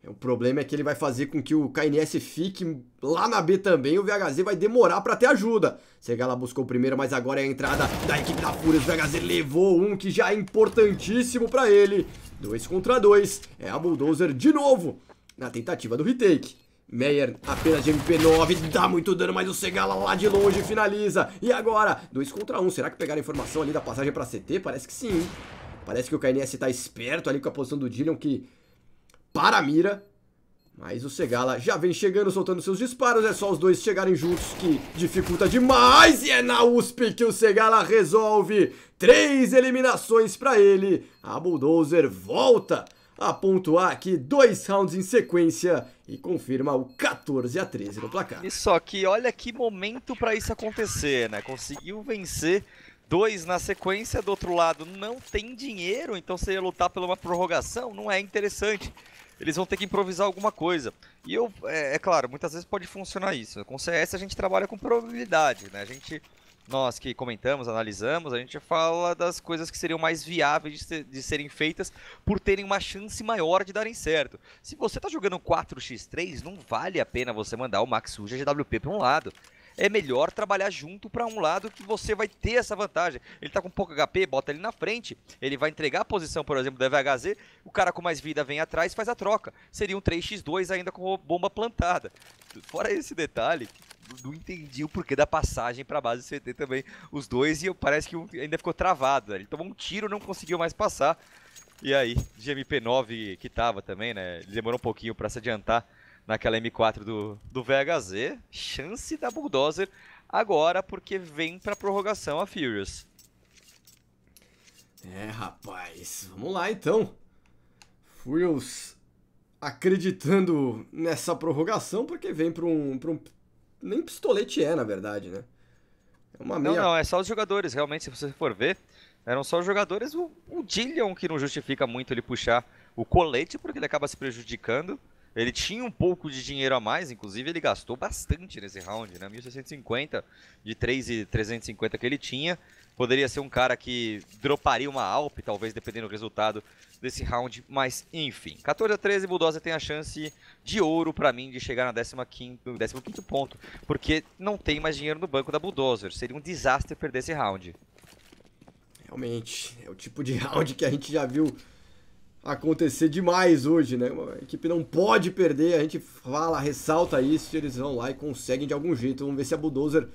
É, o problema é que ele vai fazer com que o KNS fique lá na B também. O VHZ vai demorar para ter ajuda. Segala buscou o primeiro, mas agora é a entrada da equipe da Fúria. O VHZ levou um que já é importantíssimo para ele. Dois contra dois. É a Bulldozer de novo na tentativa do retake. Meyer apenas de MP9, dá muito dano, mas o Segala lá de longe finaliza. E agora? 2 contra 1. Um. Será que pegaram informação ali da passagem para CT? Parece que sim. Parece que o KNS tá esperto ali com a posição do Dillion, que para a mira. Mas o Segala já vem chegando, soltando seus disparos. É só os dois chegarem juntos, que dificulta demais. E é na USP que o Segala resolve. Três eliminações para ele. A Bulldozer volta a pontuar aqui dois rounds em sequência e confirma o 14 a 13 no placar. Isso aqui, olha que momento para isso acontecer, né? Conseguiu vencer dois na sequência, do outro lado não tem dinheiro, então você lutar por uma prorrogação não é interessante. Eles vão ter que improvisar alguma coisa. E eu, é, é claro, muitas vezes pode funcionar isso. Com CS a gente trabalha com probabilidade, né? A gente nós que comentamos, analisamos, a gente fala das coisas que seriam mais viáveis de, ser, de serem feitas por terem uma chance maior de darem certo. Se você está jogando 4x3, não vale a pena você mandar o Max Suja GWP para um lado é melhor trabalhar junto para um lado que você vai ter essa vantagem. Ele tá com pouco HP, bota ele na frente, ele vai entregar a posição, por exemplo, do VHZ, o cara com mais vida vem atrás faz a troca. Seria um 3x2 ainda com bomba plantada. Fora esse detalhe, não entendi o porquê da passagem para a base CT também, os dois, e parece que ainda ficou travado. Né? Ele tomou um tiro, não conseguiu mais passar. E aí, GMP9 que tava também, né? Ele demorou um pouquinho para se adiantar naquela M4 do, do VHZ. Chance da Bulldozer agora, porque vem pra prorrogação a Furious. É, rapaz. Vamos lá, então. Furious acreditando nessa prorrogação, porque vem pra um, pra um... Nem pistolete é, na verdade, né? É uma meia... Não, não, é só os jogadores. Realmente, se você for ver, eram só os jogadores. O, o Dillion que não justifica muito ele puxar o colete, porque ele acaba se prejudicando. Ele tinha um pouco de dinheiro a mais, inclusive ele gastou bastante nesse round, né? 1650 de 3,350 que ele tinha. Poderia ser um cara que droparia uma Alp, talvez, dependendo do resultado desse round, mas enfim. 14 a 13, Bulldozer tem a chance de ouro para mim de chegar na 15º, 15º ponto, porque não tem mais dinheiro no banco da Bulldozer. Seria um desastre perder esse round. Realmente, é o tipo de round que a gente já viu acontecer demais hoje, né? A equipe não pode perder, a gente fala, ressalta isso, eles vão lá e conseguem de algum jeito. Vamos ver se a Bulldozer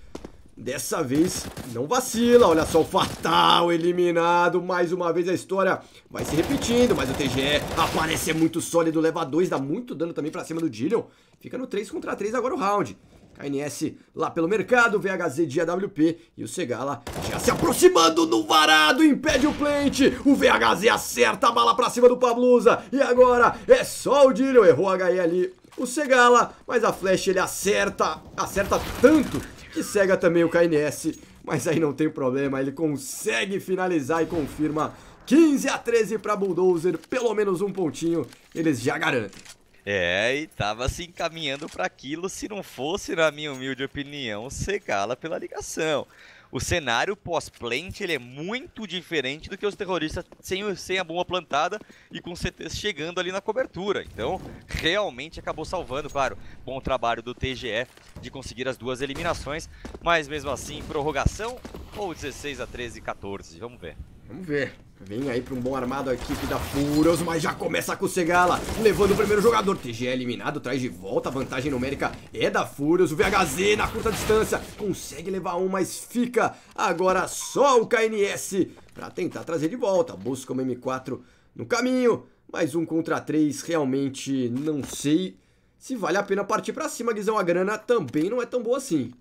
dessa vez não vacila. Olha só o Fatal eliminado, mais uma vez a história vai se repetindo, mas o TGE aparece é muito sólido, leva dois, dá muito dano também pra cima do Dillion. Fica no 3 contra 3 agora o round. KNS lá pelo mercado, VHZ de AWP e o Segala já se aproximando no varado, impede o plant. O VHZ acerta a bala pra cima do Pablusa. E agora é só o Dillion, errou a HE ali. O Segala, mas a flash ele acerta, acerta tanto que cega também o KNS. Mas aí não tem problema, ele consegue finalizar e confirma 15 a 13 para Bulldozer, pelo menos um pontinho, eles já garantem. É, e tava se encaminhando para aquilo se não fosse, na minha humilde opinião, cegá-la pela ligação. O cenário pós-plant ele é muito diferente do que os terroristas sem, sem a bomba plantada e com CTs chegando ali na cobertura. Então, realmente acabou salvando, claro, bom trabalho do TGE de conseguir as duas eliminações, mas mesmo assim, prorrogação ou 16 a 13 14, vamos ver. Vamos ver. Vem aí para um bom armado a equipe da Furious, mas já começa a cocegá-la, levando o primeiro jogador. TG é eliminado, traz de volta, a vantagem numérica é da Furious. O VHZ na curta distância consegue levar um, mas fica agora só o KNS para tentar trazer de volta. Busca uma M4 no caminho, mas um contra três realmente não sei se vale a pena partir para cima, Guizão. A grana também não é tão boa assim.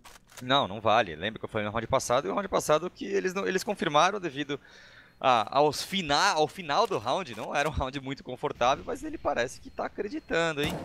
Não, não vale. Lembra que eu falei no round passado, e no round passado que eles, não, eles confirmaram devido aos fina ao final do round, não era um round muito confortável, mas ele parece que tá acreditando, hein?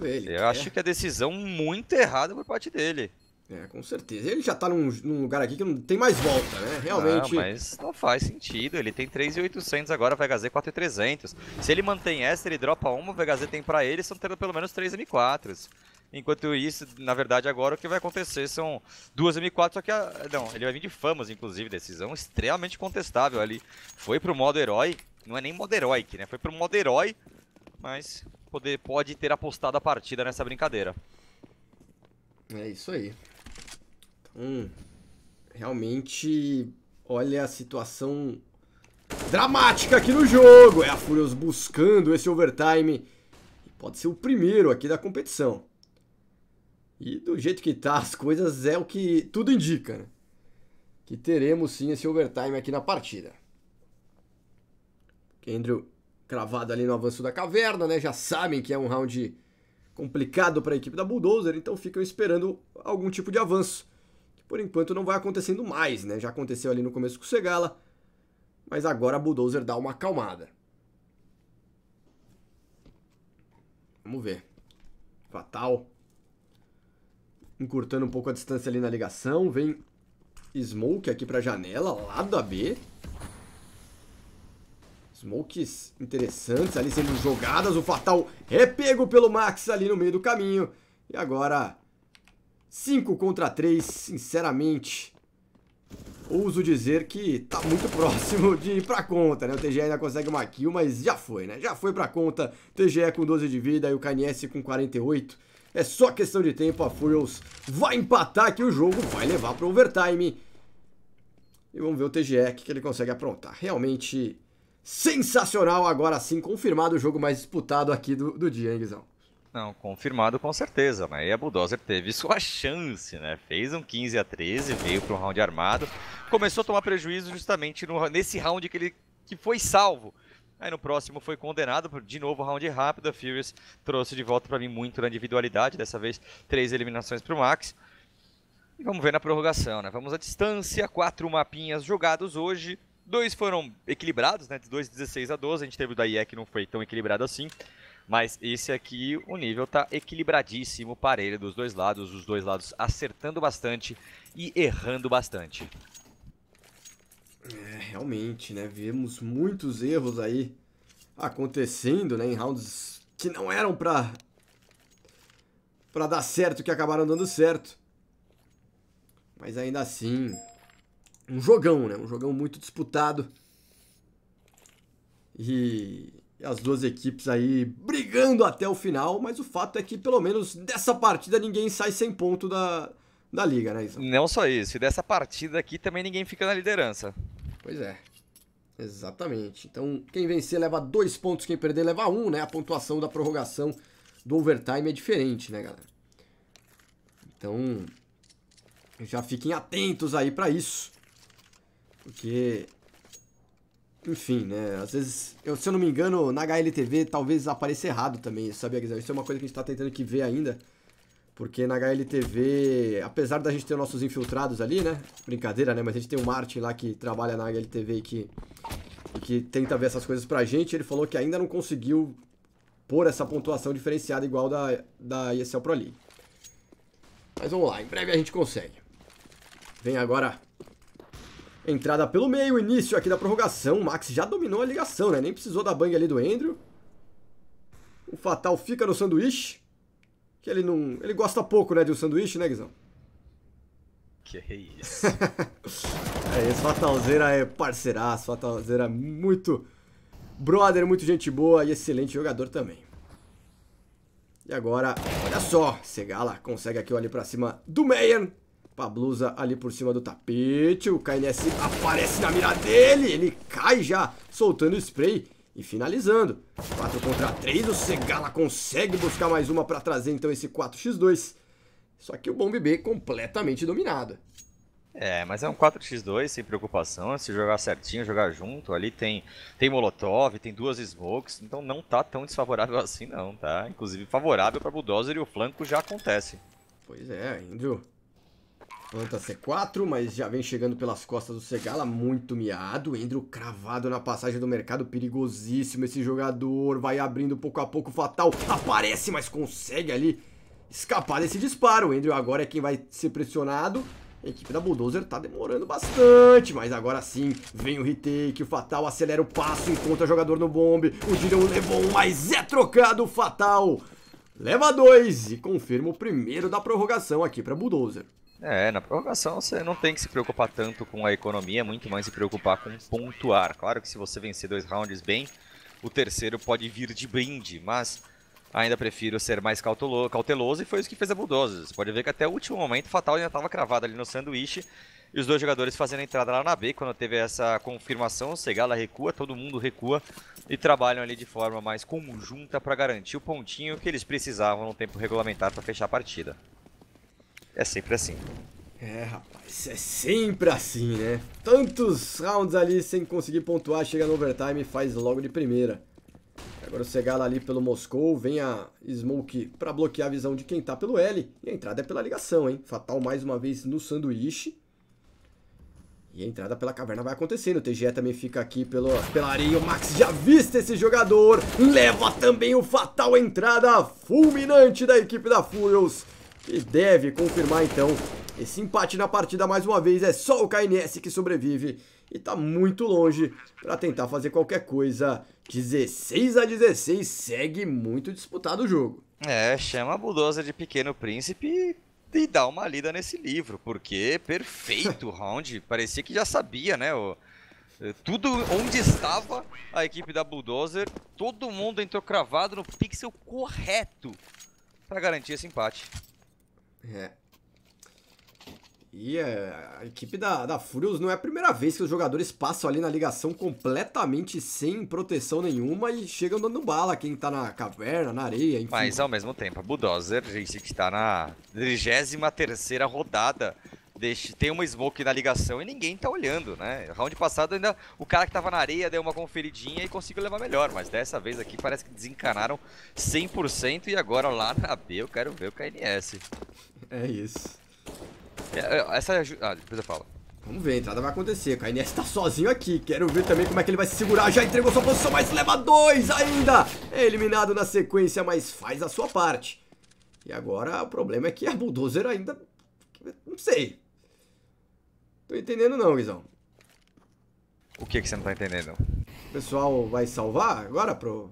Ele Eu quer. acho que a decisão muito errada por parte dele. É, com certeza. Ele já tá num, num lugar aqui que não tem mais volta, né? Realmente. Não, mas não faz sentido. Ele tem 3.800 agora, VHZ 4.300. Se ele mantém essa, ele dropa uma, o VHZ tem pra ele, são tendo pelo menos 3 M4s. Enquanto isso, na verdade, agora o que vai acontecer são duas M4, só que a... Não, ele vai vir de famas, inclusive, decisão extremamente contestável ali. Foi pro modo herói, não é nem modo heróico, né? Foi pro modo herói, mas poder, pode ter apostado a partida nessa brincadeira. É isso aí. Então, realmente, olha a situação dramática aqui no jogo. É a Furious buscando esse overtime. Pode ser o primeiro aqui da competição. E do jeito que tá as coisas, é o que tudo indica, né? Que teremos sim esse overtime aqui na partida. Andrew cravado ali no avanço da caverna, né? Já sabem que é um round complicado para a equipe da Bulldozer, então ficam esperando algum tipo de avanço. Que por enquanto não vai acontecendo mais, né? Já aconteceu ali no começo com o Segala, mas agora a Bulldozer dá uma acalmada. Vamos ver. Fatal encurtando um pouco a distância ali na ligação. Vem Smoke aqui pra janela, lado AB. B. Smokes interessantes ali sendo jogadas. O Fatal é pego pelo Max ali no meio do caminho. E agora, 5 contra 3, sinceramente, ouso dizer que tá muito próximo de ir pra conta, né? O TGE ainda consegue uma kill, mas já foi, né? Já foi pra conta. TGE com 12 de vida e o KNS com 48. É só questão de tempo, a Furious vai empatar aqui o jogo, vai levar para o overtime. E vamos ver o TGE que ele consegue aprontar. Realmente sensacional, agora sim, confirmado o jogo mais disputado aqui do, do dia, hein, Guizão? Não, confirmado com certeza, né? E a Bulldozer teve sua chance, né? Fez um 15 a 13, veio para um round armado, começou a tomar prejuízo justamente no, nesse round que ele que foi salvo Aí no próximo foi condenado, por, de novo round rápido, a Furious trouxe de volta para mim muito na individualidade, dessa vez três eliminações para o Max. E vamos ver na prorrogação, né? Vamos à distância, quatro mapinhas jogados hoje, dois foram equilibrados, né? De 2, 16 a 12, a gente teve o da IE que não foi tão equilibrado assim. Mas esse aqui, o nível tá equilibradíssimo, parelho dos dois lados, os dois lados acertando bastante e errando bastante. É, realmente, né? Vimos muitos erros aí acontecendo, né? Em rounds que não eram pra, pra dar certo, que acabaram dando certo. Mas ainda assim, um jogão, né? Um jogão muito disputado. E as duas equipes aí brigando até o final, mas o fato é que pelo menos dessa partida ninguém sai sem ponto da, da liga, né, Isa? Não só isso, dessa partida aqui também ninguém fica na liderança. Pois é. Exatamente. Então, quem vencer leva dois pontos, quem perder leva um, né? A pontuação da prorrogação do overtime é diferente, né, galera? Então, já fiquem atentos aí para isso. Porque enfim, né? Às vezes, eu, se eu não me engano, na HLTV talvez apareça errado também, sabe, Axel? Isso é uma coisa que a gente tá tentando que ver ainda. Porque na HLTV, apesar da gente ter nossos infiltrados ali, né? Brincadeira, né? Mas a gente tem o Martin lá que trabalha na HLTV e que, e que tenta ver essas coisas pra gente. Ele falou que ainda não conseguiu pôr essa pontuação diferenciada igual da, da ESL Pro League. Mas vamos lá, em breve a gente consegue. Vem agora Entrada pelo meio, início aqui da prorrogação. O Max já dominou a ligação, né? Nem precisou da bang ali do Andrew. O Fatal fica no sanduíche. Que ele não. Ele gosta pouco, né, de um sanduíche, né, Guizão? Que é isso. é isso, Fatalzeira é parceiraço, Fatalzeira é muito brother, muito gente boa e excelente jogador também. E agora, olha só, Segala consegue aqui ali pra cima do Meyer. Pablusa ali por cima do tapete, o KNS aparece na mira dele, ele cai já soltando spray e finalizando, 4 contra 3, o Segala consegue buscar mais uma para trazer então esse 4x2. Só que o Bomb B completamente dominado. É, mas é um 4x2 sem preocupação, se jogar certinho, jogar junto, ali tem, tem Molotov, tem duas smokes, então não tá tão desfavorável assim não, tá? Inclusive favorável para Bulldozer e o flanco já acontece. Pois é, Andrew. Planta C4, mas já vem chegando pelas costas do Segala, muito miado. Endro cravado na passagem do mercado, perigosíssimo esse jogador. Vai abrindo pouco a pouco, fatal. Aparece, mas consegue ali escapar desse disparo. O Andrew agora é quem vai ser pressionado. A equipe da Bulldozer tá demorando bastante, mas agora sim, vem o retake, o Fatal acelera o passo, encontra o jogador no bombe, o Dirion levou um, mas é trocado, o Fatal leva dois e confirma o primeiro da prorrogação aqui para Bulldozer. É, na prorrogação você não tem que se preocupar tanto com a economia, muito mais se preocupar com pontuar. Claro que se você vencer dois rounds bem, o terceiro pode vir de brinde, mas ainda prefiro ser mais cauteloso, cauteloso e foi isso que fez a Bulldozer. Você pode ver que até o último momento Fatal ainda estava cravado ali no sanduíche e os dois jogadores fazendo a entrada lá na B. Quando teve essa confirmação, o Segala recua, todo mundo recua e trabalham ali de forma mais conjunta para garantir o pontinho que eles precisavam no tempo regulamentar para fechar a partida. É sempre assim. É, rapaz, é sempre assim, né? Tantos rounds ali sem conseguir pontuar, chega no overtime e faz logo de primeira. Agora o Segala ali pelo Moscou, vem a Smoke para bloquear a visão de quem tá pelo L. E a entrada é pela ligação, hein? Fatal mais uma vez no sanduíche. E a entrada pela caverna vai acontecendo. O TGE também fica aqui pelo, pela areia. O Max já vista esse jogador. Leva também o fatal entrada fulminante da equipe da Furious e deve confirmar então esse empate na partida mais uma vez. É só o KNS que sobrevive e está muito longe para tentar fazer qualquer coisa. 16 a 16 segue muito disputado o jogo. É, chama a Budosa de Pequeno Príncipe e dá uma lida nesse livro, porque perfeito o round, parecia que já sabia, né? O, eh, tudo onde estava a equipe da Bulldozer, todo mundo entrou cravado no pixel correto para garantir esse empate. É. E é, a equipe da, da Furious não é a primeira vez que os jogadores passam ali na ligação completamente sem proteção nenhuma e chegam dando bala quem tá na caverna, na areia, enfim. Mas ao mesmo tempo, a Bulldozer, gente, que tá na 33 terceira rodada deixa tem uma smoke na ligação e ninguém tá olhando, né? Round passado ainda o cara que tava na areia deu uma conferidinha e conseguiu levar melhor, mas dessa vez aqui parece que desencanaram 100% e agora lá na B eu quero ver o KNS. É isso. É, é, essa é a... Ah, depois eu falo. Vamos ver, a entrada vai acontecer. O KNS tá sozinho aqui. Quero ver também como é que ele vai se segurar. Já entregou sua posição, mas leva dois ainda. É eliminado na sequência, mas faz a sua parte. E agora o problema é que a é Bulldozer ainda... Não sei. Tô entendendo não, Guizão. O que que você não tá entendendo? O pessoal vai salvar agora pro...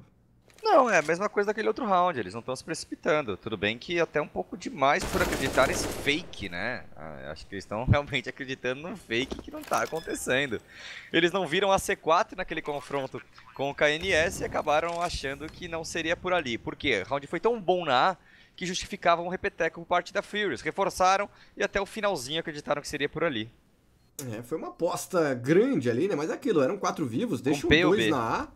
Não, é a mesma coisa daquele outro round, eles não estão se precipitando. Tudo bem que até um pouco demais por acreditar esse fake, né? Ah, acho que eles estão realmente acreditando num fake que não tá acontecendo. Eles não viram a C4 naquele confronto com o KNS e acabaram achando que não seria por ali. Por quê? O round foi tão bom na A que justificava um repeteco por parte da Furious. Reforçaram e até o finalzinho acreditaram que seria por ali. É, foi uma aposta grande ali, né? Mas é aquilo, eram quatro vivos, deixa um P dois na A.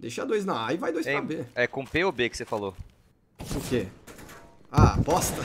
Deixa dois na A e vai dois é, pra B. É com P ou B que você falou? O quê? Ah, aposta?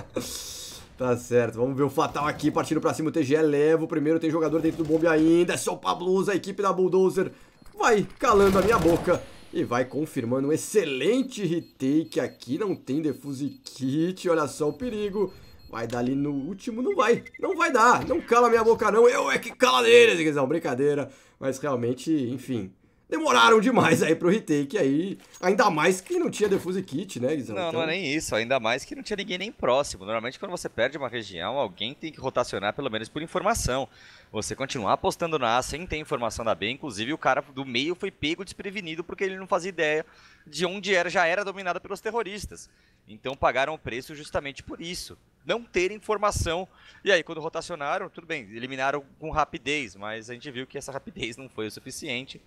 tá certo, vamos ver o Fatal aqui, partindo pra cima, o TG leva o primeiro, tem jogador dentro do bombe ainda, é só o Pablos, a equipe da Bulldozer vai calando a minha boca. E vai confirmando um excelente retake aqui, não tem defuse kit, olha só o perigo. Vai dar ali no último, não vai, não vai dar, não cala minha boca não, eu é que cala dele, Guizão, brincadeira, mas realmente, enfim, demoraram demais aí pro retake aí. Ainda mais que não tinha defuse kit, né, Guizão? Não, então... não é nem isso. Ainda mais que não tinha ninguém nem próximo. Normalmente quando você perde uma região, alguém tem que rotacionar pelo menos por informação. Você continuar apostando na A sem ter informação da B, inclusive o cara do meio foi pego desprevenido porque ele não fazia ideia de onde era, já era dominada pelos terroristas. Então pagaram o preço justamente por isso, não ter informação. E aí quando rotacionaram, tudo bem, eliminaram com rapidez, mas a gente viu que essa rapidez não foi o suficiente.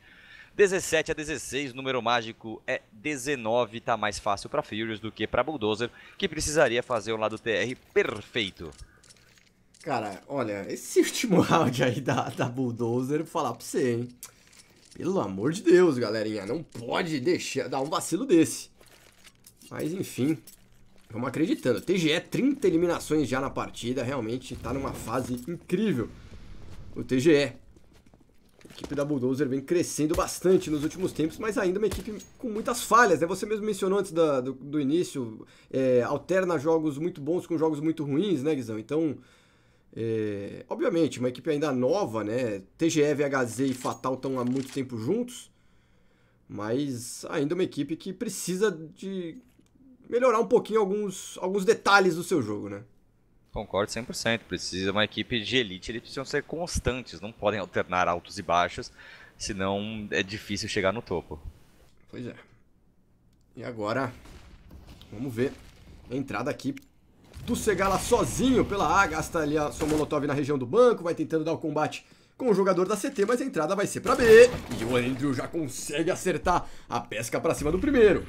17 a 16, número mágico é 19, tá mais fácil para Furious do que para Bulldozer, que precisaria fazer um lado TR perfeito. Cara, olha, esse último round aí da, da Bulldozer, vou falar pra você, hein? Pelo amor de Deus, galerinha, não pode deixar dar um vacilo desse. Mas enfim, vamos acreditando. TGE 30 eliminações já na partida, realmente tá numa fase incrível. O TGE equipe da Bulldozer vem crescendo bastante nos últimos tempos, mas ainda uma equipe com muitas falhas, né? Você mesmo mencionou antes da, do, do, início, é, alterna jogos muito bons com jogos muito ruins, né, Guizão? Então, é, obviamente, uma equipe ainda nova, né? TGE, VHZ e Fatal estão há muito tempo juntos, mas ainda uma equipe que precisa de melhorar um pouquinho alguns, alguns detalhes do seu jogo, né? Concordo 100%. Precisa uma equipe de elite, eles precisam ser constantes, não podem alternar altos e baixos, senão é difícil chegar no topo. Pois é. E agora, vamos ver. Entrada aqui do Segala sozinho pela A, gasta ali a sua Molotov na região do banco, vai tentando dar o combate com o jogador da CT, mas a entrada vai ser para B. E o Andrew já consegue acertar a pesca para cima do primeiro.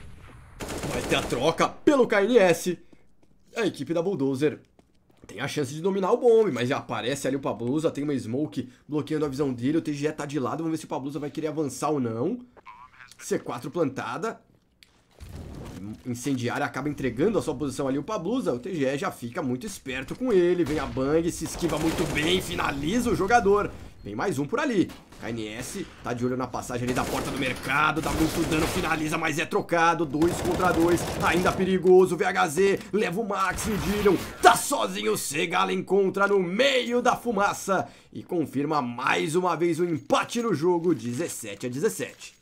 Vai ter a troca pelo KNS. A equipe da Bulldozer tem a chance de dominar o bombe, mas já aparece ali o Pablusa, tem uma Smoke bloqueando a visão dele, o TGE tá de lado, vamos ver se o Pablusa vai querer avançar ou não. C4 plantada. Incendiária acaba entregando a sua posição ali o Pablusa, o TGE já fica muito esperto com ele, vem a Bang, se esquiva muito bem, finaliza o jogador. Tem mais um por ali. KNS tá de olho na passagem ali da porta do mercado, dá muito dano, finaliza, mas é trocado. Dois contra dois, ainda perigoso. VHZ leva o Max e Dillon. Tá sozinho o Segala, encontra no meio da fumaça e confirma mais uma vez o empate no jogo, 17 a 17.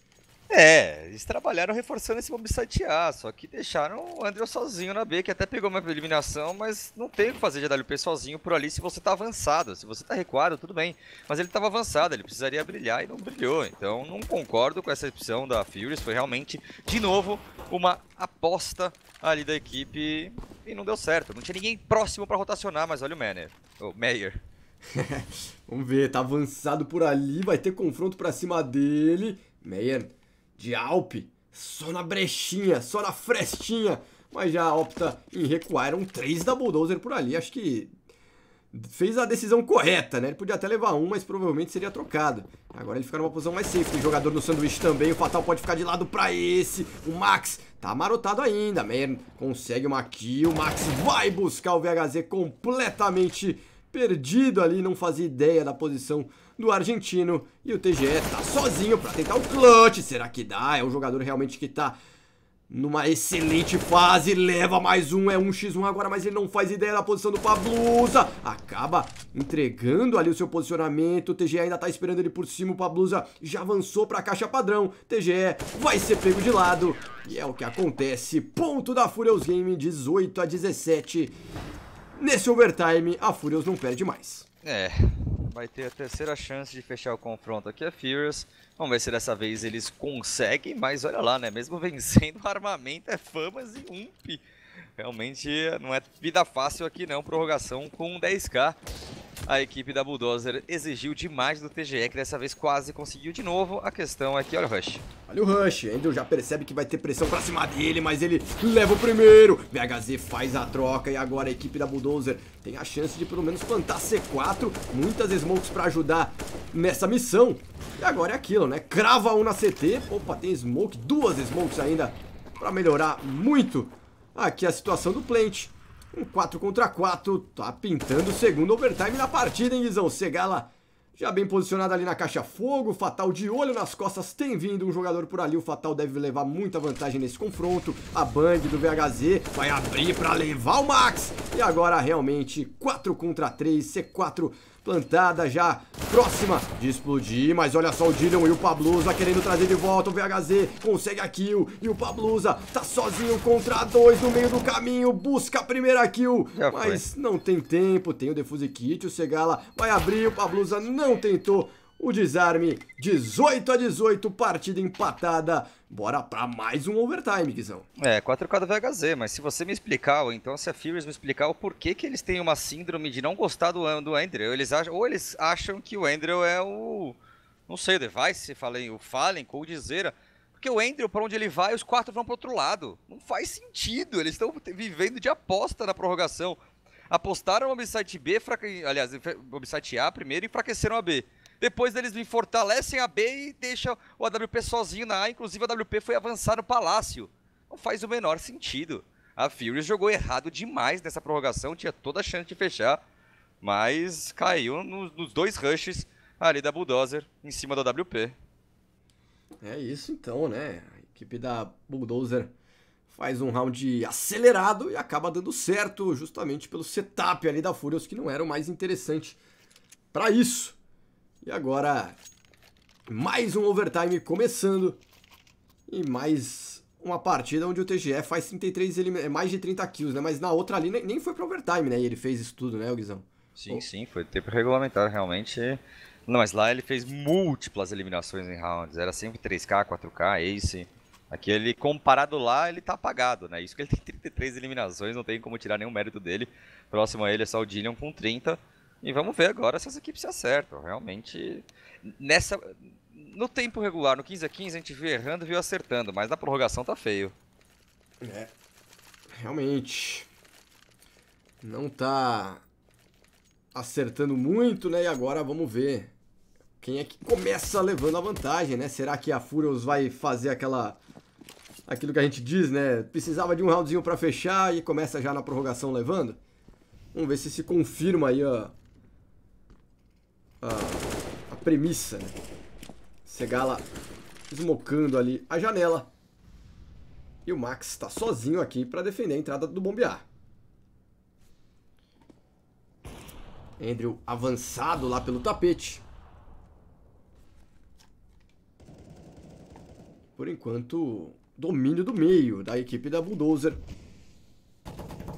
É, eles trabalharam reforçando esse mob A, só que deixaram o André sozinho na B, que até pegou uma eliminação, mas não tem o que fazer de AWP sozinho por ali se você tá avançado. Se você tá recuado, tudo bem, mas ele tava avançado, ele precisaria brilhar e não brilhou. Então não concordo com essa opção da Furious, foi realmente, de novo, uma aposta ali da equipe e não deu certo. Não tinha ninguém próximo para rotacionar, mas olha o Manner, o Meyer. Vamos ver, tá avançado por ali, vai ter confronto para cima dele. Meyer de Alpe, só na brechinha, só na frestinha, mas já opta em recuar. Eram três da Bulldozer por ali, acho que fez a decisão correta, né? Ele podia até levar um, mas provavelmente seria trocado. Agora ele fica numa posição mais safe. O jogador no sanduíche também. O Fatal pode ficar de lado pra esse. O Max tá marotado ainda. Mer consegue uma kill. O Max vai buscar o VHZ completamente perdido ali. Não fazia ideia da posição do argentino. E o TGE tá sozinho para tentar o clutch. Será que dá? É um jogador realmente que tá numa excelente fase, leva mais um, é um x 1 agora, mas ele não faz ideia da posição do Pablusa, acaba entregando ali o seu posicionamento, o TGE ainda tá esperando ele por cima, o Pablusa já avançou pra caixa padrão, TGE vai ser pego de lado, e é o que acontece, ponto da Furious Game, 18 a 17, nesse overtime a Furious não perde mais. É, vai ter a terceira chance de fechar o confronto aqui a Furious. Vamos ver se dessa vez eles conseguem, mas olha lá, né? Mesmo vencendo, o armamento é famas e ump. Realmente não é vida fácil aqui não, prorrogação com 10k a equipe da Bulldozer exigiu demais do TGE, que dessa vez quase conseguiu de novo. A questão é que, olha o Rush. Olha o Rush, Andrew já percebe que vai ter pressão pra cima dele, mas ele leva o primeiro. VHZ faz a troca e agora a equipe da Bulldozer tem a chance de pelo menos plantar C4. Muitas smokes pra ajudar nessa missão. E agora é aquilo, né? Crava um na CT. Opa, tem smoke, duas smokes ainda pra melhorar muito aqui a situação do plant. Um 4 contra 4, tá pintando o segundo overtime na partida, hein, Guizão? Segala já bem posicionado ali na caixa fogo, Fatal de olho nas costas, tem vindo um jogador por ali, o Fatal deve levar muita vantagem nesse confronto. A Bang do VHZ vai abrir para levar o Max. E agora realmente 4 contra 3, C4 plantada já próxima de explodir, mas olha só o Dylan e o Pablusa querendo trazer de volta o VHZ, consegue a kill, e o Pablusa tá sozinho contra dois no meio do caminho, busca a primeira kill, já mas foi. não tem tempo, tem o Defuse Kit, o Segala vai abrir, o Pablusa não tentou, o desarme 18 a 18, partida empatada. Bora para mais um overtime, Guizão. É, 4 x do VHZ, mas se você me explicar, ou então se a Furious me explicar o porquê que eles têm uma síndrome de não gostar do, do Andrew, eles acham, ou eles acham que o Andrew é o. Não sei, o Device, falei, o Fallen, Coldzeira. Porque o Andrew, para onde ele vai, os quatro vão para outro lado. Não faz sentido, eles estão vivendo de aposta na prorrogação. Apostaram o B, aliás, Obsite A primeiro e enfraqueceram a B. Depois eles fortalecem a B e deixam o AWP sozinho na A. Inclusive, o AWP foi avançar no Palácio. Não faz o menor sentido. A Fury jogou errado demais nessa prorrogação, tinha toda a chance de fechar, mas caiu nos, nos dois rushes ali da Bulldozer em cima da WP. É isso então, né? A equipe da Bulldozer faz um round acelerado e acaba dando certo, justamente pelo setup ali da Furious, que não era o mais interessante para isso. E agora, mais um overtime começando. E mais uma partida onde o TGE faz 33, ele, é mais de 30 kills, né? Mas na outra ali nem foi pro overtime, né? E ele fez isso tudo, né, Guizão? Sim, sim, foi tempo regulamentar, realmente. Não, mas lá ele fez múltiplas eliminações em rounds. Era sempre 3K, 4K, Ace. Aqui ele, comparado lá, ele tá apagado, né? Isso que ele tem 33 eliminações, não tem como tirar nenhum mérito dele. Próximo a ele é só o Dillion com 30. E vamos ver agora se as equipes se acertam. Realmente, nessa, no tempo regular, no 15 a 15, a gente viu errando, viu acertando, mas na prorrogação tá feio. É, realmente. Não tá acertando muito, né? E agora vamos ver quem é que começa levando a vantagem, né? Será que a Furious vai fazer aquela... Aquilo que a gente diz, né? Precisava de um roundzinho pra fechar e começa já na prorrogação levando? Vamos ver se se confirma aí, ó a, a premissa, né? Segala esmocando ali a janela. E o Max está sozinho aqui para defender a entrada do Bombear. Andrew avançado lá pelo tapete. Por enquanto, domínio do meio da equipe da Bulldozer.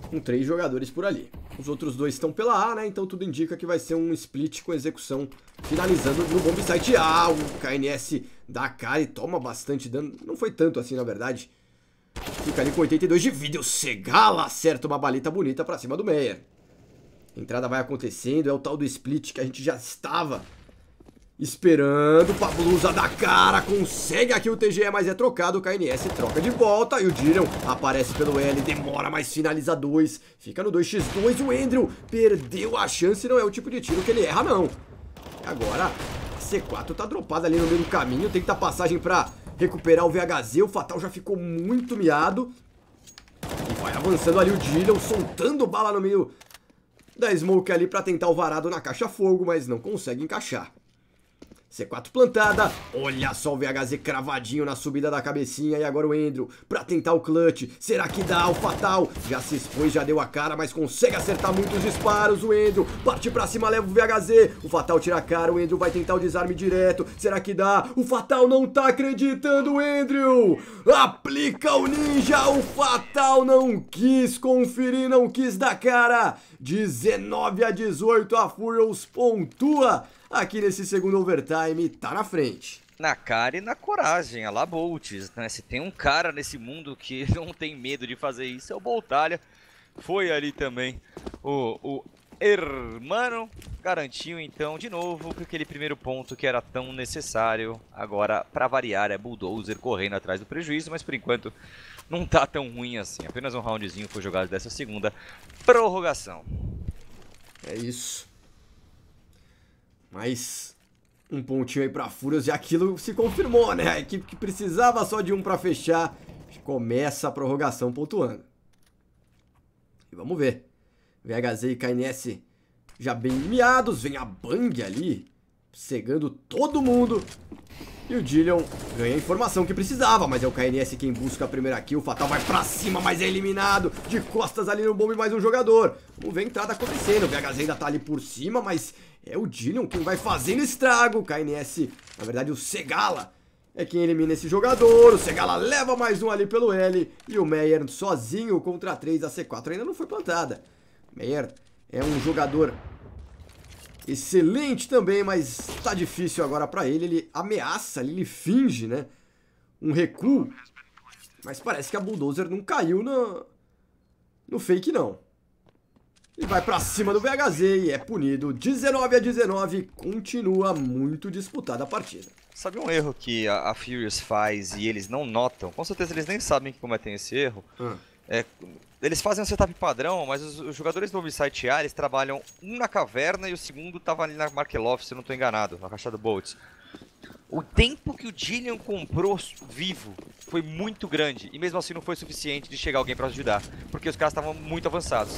Com três jogadores por ali. Os outros dois estão pela A, né? Então tudo indica que vai ser um split com execução finalizando no bomb site. Ah, o KNS dá cara e toma bastante dano. Não foi tanto assim, na verdade. Fica ali com 82 de vida. O Segala acerta uma balita bonita pra cima do Meyer. Entrada vai acontecendo. É o tal do split que a gente já estava Esperando, Pablusa da cara, consegue aqui o TGE, mas é trocado, o KNS troca de volta e o Dillion aparece pelo L, demora, mas finaliza 2, fica no 2x2, o Andrew perdeu a chance, não é o tipo de tiro que ele erra não. E agora, a C4 tá dropada ali no meio do caminho, tenta passagem pra recuperar o VHZ, o Fatal já ficou muito miado. E vai avançando ali o Dillion, soltando bala no meio da Smoke ali pra tentar o varado na caixa fogo, mas não consegue encaixar. C4 plantada, olha só o VHZ cravadinho na subida da cabecinha e agora o Endro pra tentar o clutch, será que dá o fatal? Já se expôs, já deu a cara, mas consegue acertar muitos disparos, o Endro parte pra cima, leva o VHZ, o fatal tira a cara, o Endro vai tentar o desarme direto, será que dá? O fatal não tá acreditando, o Andrew aplica o ninja, o fatal não quis conferir, não quis dar cara, 19 a 18 a Furious pontua aqui nesse segundo overtime, tá na frente. Na cara e na coragem, a lá Boltz, né? Se tem um cara nesse mundo que não tem medo de fazer isso, é o Boltalha. Foi ali também o, o Hermano garantiu então de novo aquele primeiro ponto que era tão necessário. Agora, para variar, é Bulldozer correndo atrás do prejuízo, mas por enquanto não tá tão ruim assim. Apenas um roundzinho foi jogado dessa segunda prorrogação. É isso. Mas um pontinho aí para fúrias e aquilo se confirmou, né? A equipe que precisava só de um para fechar começa a prorrogação pontuando. E vamos ver. VHZ e KNS já bem miados. Vem a Bang ali, cegando todo mundo. E o Dillion ganha a informação que precisava, mas é o KNS quem busca a primeira kill. O Fatal vai pra cima, mas é eliminado. De costas ali no bombe mais um jogador. Vamos ver a entrada acontecendo. O VHZ ainda tá ali por cima, mas é o Dillion quem vai fazendo estrago. O KNS, na verdade, o Segala é quem elimina esse jogador. O Segala leva mais um ali pelo L. E o Meyer sozinho contra 3. A C4 ainda não foi plantada. O Meyer é um jogador excelente também, mas tá difícil agora para ele. Ele ameaça, ele finge, né? Um recuo. Mas parece que a Bulldozer não caiu no, no fake, não. E vai para cima do VHZ e é punido 19 a 19. Continua muito disputada a partida. Sabe um erro que a, a Furious faz e eles não notam? Com certeza eles nem sabem que cometem esse erro. Hum. É, eles fazem um setup padrão, mas os, os jogadores do Obsite A, eles trabalham um na caverna e o segundo tava ali na Markelov, se eu não estou enganado, na caixa do Bolt. O tempo que o Dillian comprou vivo foi muito grande, e mesmo assim não foi suficiente de chegar alguém para ajudar, porque os caras estavam muito avançados.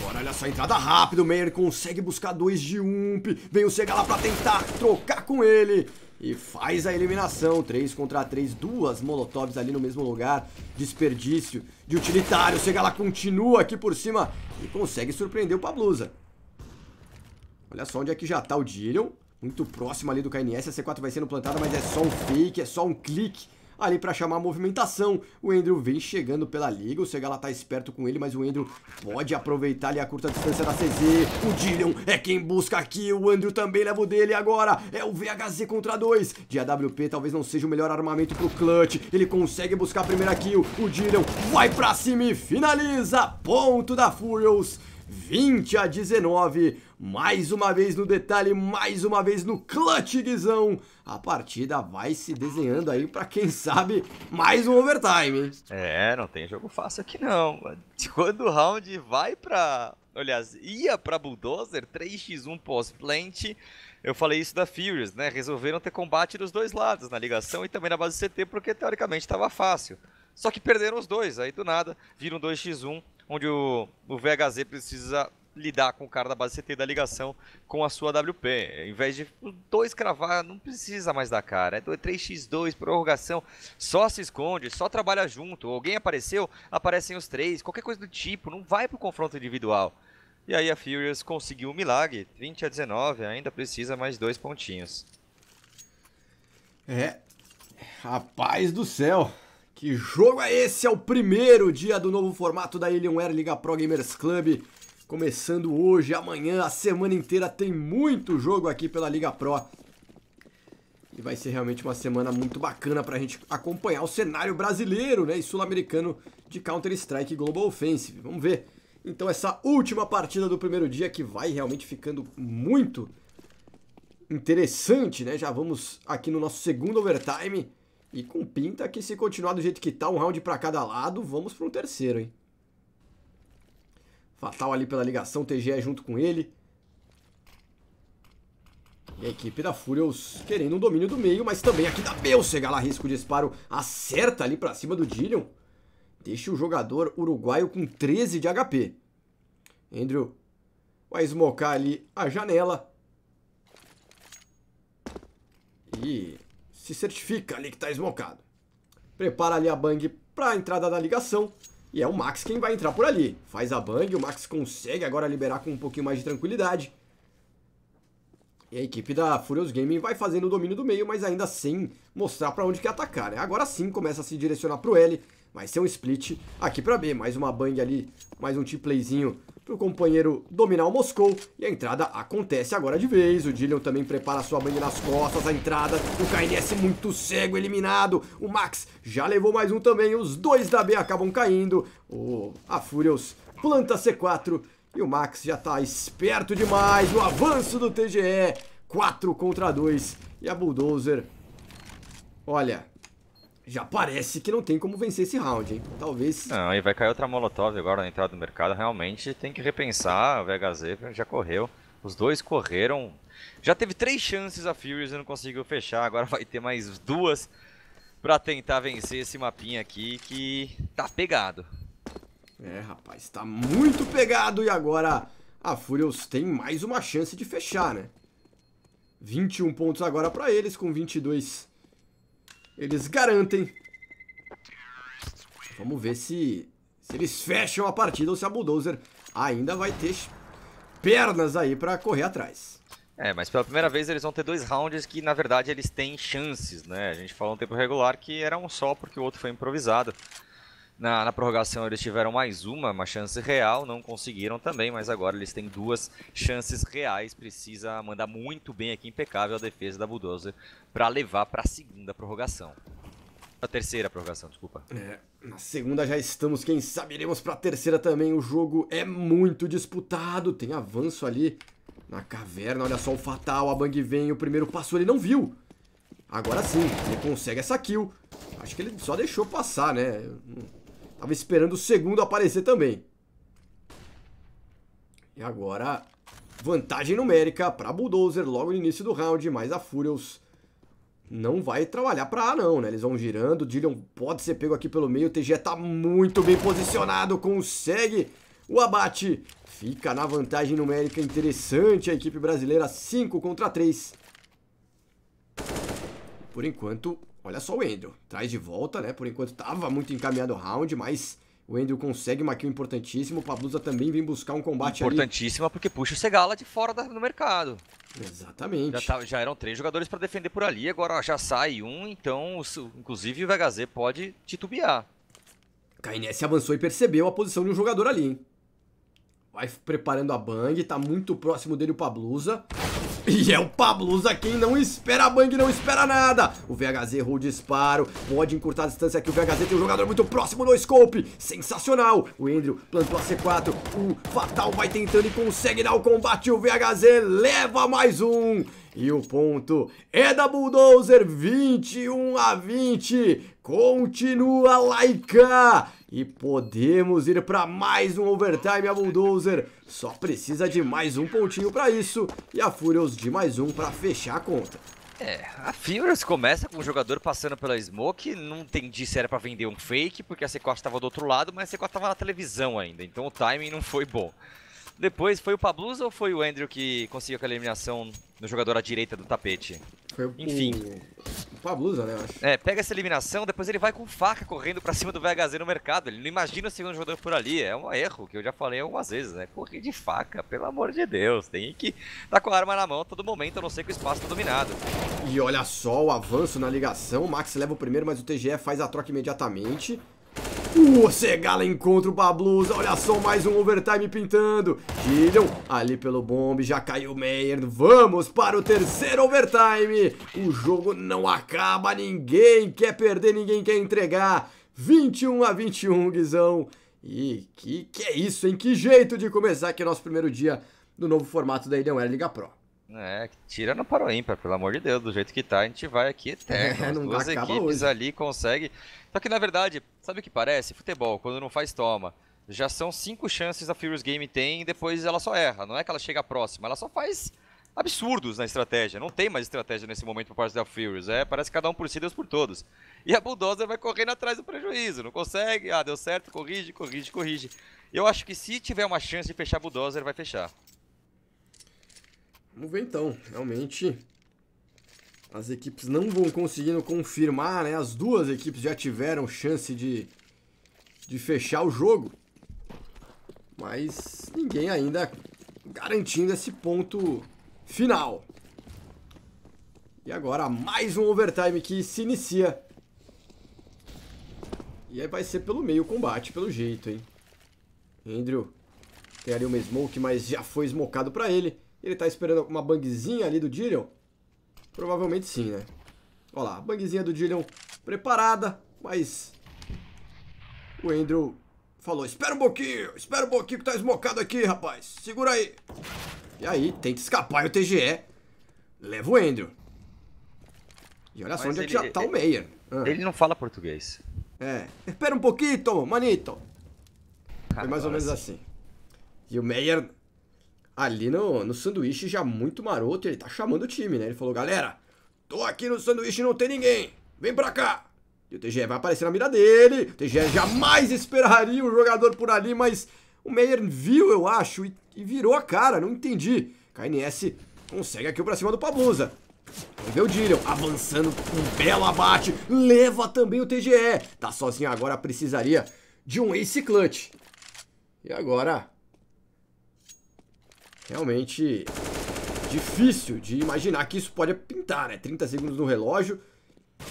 Agora olha só, entrada rápida, o Meyer consegue buscar dois de ump. Vem o Segala pra tentar trocar com ele. E faz a eliminação, 3 contra 3, duas molotovs ali no mesmo lugar, desperdício de utilitário, o Segala continua aqui por cima e consegue surpreender o Pablusa. Olha só onde é que já tá o Dillion, muito próximo ali do KNS, a C4 vai sendo plantada, mas é só um fake, é só um clique ali para chamar a movimentação. O Andrew vem chegando pela liga, o Segala tá esperto com ele, mas o Andrew pode aproveitar ali a curta distância da CZ. O Dillion é quem busca aqui, o Andrew também leva o dele agora. É o VHZ contra dois. De AWP talvez não seja o melhor armamento pro Clutch. Ele consegue buscar a primeira kill. O Dillion vai pra cima e finaliza. Ponto da Furious. 20 a 19 mais uma vez no detalhe, mais uma vez no clutch, Guizão. A partida vai se desenhando aí para quem sabe mais um overtime. É, não tem jogo fácil aqui não. Quando o round vai para, aliás, ia para Bulldozer 3x1 pós-plant, eu falei isso da Furious, né? Resolveram ter combate dos dois lados, na ligação e também na base CT, porque teoricamente estava fácil. Só que perderam os dois, aí do nada viram 2x1, onde o, o VHZ precisa lidar com o cara da base, CT da ligação com a sua WP. Em vez de dois cravar, não precisa mais dar cara. É 3x2, prorrogação, só se esconde, só trabalha junto. Alguém apareceu, aparecem os três, qualquer coisa do tipo, não vai pro confronto individual. E aí a Furious conseguiu um milagre, 20 a 19, ainda precisa mais dois pontinhos. É, rapaz do céu, que jogo é esse? É o primeiro dia do novo formato da Alienware Liga Pro Gamers Club começando hoje, amanhã, a semana inteira tem muito jogo aqui pela Liga Pro. E vai ser realmente uma semana muito bacana para a gente acompanhar o cenário brasileiro né, e sul-americano de Counter-Strike Global Offensive. Vamos ver. Então essa última partida do primeiro dia que vai realmente ficando muito interessante, né? Já vamos aqui no nosso segundo overtime. E com pinta que se continuar do jeito que tá, um round para cada lado, vamos para um terceiro, hein? Fatal ali pela ligação, TGE junto com ele. E a equipe da Furious querendo um domínio do meio, mas também aqui da Belcega lá, risco de disparo, acerta ali para cima do Dillion. Deixa o jogador uruguaio com 13 de HP. Andrew vai esmocar ali a janela. E se certifica ali que tá esmocado. Prepara ali a Bang para a entrada da ligação. E é o Max quem vai entrar por ali. Faz a bang, o Max consegue agora liberar com um pouquinho mais de tranquilidade. E a equipe da Furious Gaming vai fazendo o domínio do meio, mas ainda sem mostrar para onde quer atacar. Né? Agora sim começa a se direcionar para o L. Vai ser um split aqui para B. Mais uma bang ali, mais um t playzinho para o companheiro dominar o Moscou. E a entrada acontece agora de vez. O Dillion também prepara sua banda nas costas. A entrada, o KNS muito cego, eliminado. O Max já levou mais um também. Os dois da B acabam caindo. O Afurios planta C4. E o Max já está esperto demais. O avanço do TGE. 4 contra 2. E a Bulldozer. Olha, já parece que não tem como vencer esse round, hein? Talvez... Não, e vai cair outra Molotov agora na entrada do mercado. Realmente tem que repensar. O VHZ já correu. Os dois correram. Já teve três chances a Furious e não conseguiu fechar. Agora vai ter mais duas para tentar vencer esse mapinha aqui que tá pegado. É, rapaz, tá muito pegado. E agora a Furious tem mais uma chance de fechar, né? 21 pontos agora para eles com 22 eles garantem. Vamos ver se, se eles fecham a partida ou se a Bulldozer ainda vai ter pernas aí para correr atrás. É, mas pela primeira vez eles vão ter dois rounds que, na verdade, eles têm chances, né? A gente falou um tempo regular que era um só porque o outro foi improvisado. Na, na, prorrogação eles tiveram mais uma, uma chance real, não conseguiram também, mas agora eles têm duas chances reais. Precisa mandar muito bem aqui, impecável a defesa da Bulldozer para levar para a segunda prorrogação. A terceira prorrogação, desculpa. É, na segunda já estamos, quem sabe iremos para a terceira também. O jogo é muito disputado, tem avanço ali na caverna. Olha só o Fatal, a Bang vem, o primeiro passou, ele não viu. Agora sim, ele consegue essa kill. Acho que ele só deixou passar, né? Tava esperando o segundo aparecer também. E agora, vantagem numérica para Bulldozer logo no início do round, mas a Furious não vai trabalhar para A não, né? Eles vão girando, o Dillion pode ser pego aqui pelo meio, o TG está muito bem posicionado, consegue o abate. Fica na vantagem numérica interessante a equipe brasileira, 5 contra 3. Por enquanto, Olha só o Andrew. Traz de volta, né? Por enquanto estava muito encaminhado o round, mas o Andrew consegue uma kill importantíssima. O Pablusa também vem buscar um combate Importantíssima ali. porque puxa o Segala de fora do mercado. Exatamente. Já, tá, já eram três jogadores para defender por ali, agora já sai um, então inclusive o VHZ pode titubear. KNS avançou e percebeu a posição de um jogador ali, hein? Vai preparando a Bang, tá muito próximo dele o Pablusa. E é o Pablos aqui, não espera a Bang, não espera nada. O VHZ errou o disparo, pode encurtar a distância aqui. O VHZ tem um jogador muito próximo no scope. Sensacional. O Andrew plantou a C4. O Fatal vai tentando e consegue dar o combate. O VHZ leva mais um. E o ponto é da Bulldozer, 21 a 20. Continua laicar. E podemos ir para mais um overtime. A Bulldozer só precisa de mais um pontinho para isso e a Furious de mais um para fechar a conta. É, a Furious começa com o jogador passando pela Smoke, não entendi se era pra vender um fake, porque a C4 estava do outro lado, mas a C4 estava na televisão ainda, então o timing não foi bom. Depois, foi o Pablusa ou foi o Andrew que conseguiu aquela eliminação no jogador à direita do tapete. Foi Enfim. O... Foi a blusa, né, acho. É, pega essa eliminação, depois ele vai com faca correndo pra cima do VHZ no mercado. Ele não imagina o segundo jogador por ali. É um erro, que eu já falei algumas vezes, né? Correr de faca, pelo amor de Deus. Tem que estar tá com a arma na mão a todo momento, a não ser que o espaço tá dominado. E olha só o avanço na ligação. O Max leva o primeiro, mas o TGE faz a troca imediatamente. O Segala encontra o Bablusa. Olha só, mais um overtime pintando. Gideon ali pelo bombe. Já caiu o Meyer. Vamos para o terceiro overtime. O jogo não acaba. Ninguém quer perder, ninguém quer entregar. 21 a 21, Guizão. E que, que é isso, hein? Que jeito de começar aqui nosso primeiro dia do novo formato da Ilhão Liga Pro. É, tirando para o ímpar, pelo amor de Deus, do jeito que tá, a gente vai aqui eterno. É, As duas equipes hoje. ali conseguem. Só que na verdade, sabe o que parece? Futebol, quando não faz, toma. Já são cinco chances a Furious Game tem e depois ela só erra. Não é que ela chega próxima, ela só faz absurdos na estratégia. Não tem mais estratégia nesse momento por parte da Furious. É, parece cada um por si, Deus por todos. E a Bulldozer vai correndo atrás do prejuízo. Não consegue. Ah, deu certo, corrige, corrige, corrige. Eu acho que se tiver uma chance de fechar a Bulldozer, vai fechar. Vamos ver então. Realmente, as equipes não vão conseguindo confirmar, né? As duas equipes já tiveram chance de, de fechar o jogo. Mas ninguém ainda garantindo esse ponto final. E agora mais um overtime que se inicia. E aí vai ser pelo meio combate, pelo jeito, hein? Andrew tem ali uma smoke, mas já foi smocado para ele. Ele tá esperando uma bangzinha ali do Dillion? Provavelmente sim, né? Olha lá, a bangzinha do Dillion preparada, mas o Andrew falou, espera um pouquinho, espera um pouquinho que tá esmocado aqui, rapaz, segura aí. E aí, tenta escapar e o TGE leva o Andrew. E olha só onde ele, é que já tá ele, o Meyer. Ah. Ele não fala português. É, espera um pouquinho, manito. Foi mais ou menos assim. E o Meyer ali no, no sanduíche já muito maroto, ele tá chamando o time, né? Ele falou, galera, tô aqui no sanduíche e não tem ninguém, vem pra cá. E o TGE vai aparecer na mira dele, o TGE jamais esperaria o jogador por ali, mas o Meyer viu, eu acho, e, e virou a cara, não entendi. KNS consegue aqui pra cima do Pablusa. Vê o Dillion avançando com um belo abate, leva também o TGE. Tá sozinho agora, precisaria de um Ace Clutch. E agora realmente difícil de imaginar que isso pode pintar, né? 30 segundos no relógio.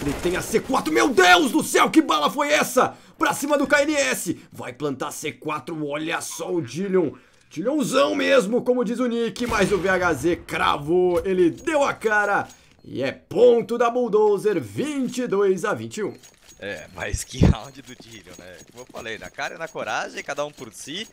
Ele tem a C4. Meu Deus do céu, que bala foi essa? Pra cima do KNS. Vai plantar C4. Olha só o Dillion. Dillionzão mesmo, como diz o Nick. Mas o VHZ cravou. Ele deu a cara. E é ponto da Bulldozer 22 a 21. É, mas que round do Dillion, né? Como eu falei, na cara e na coragem, cada um por si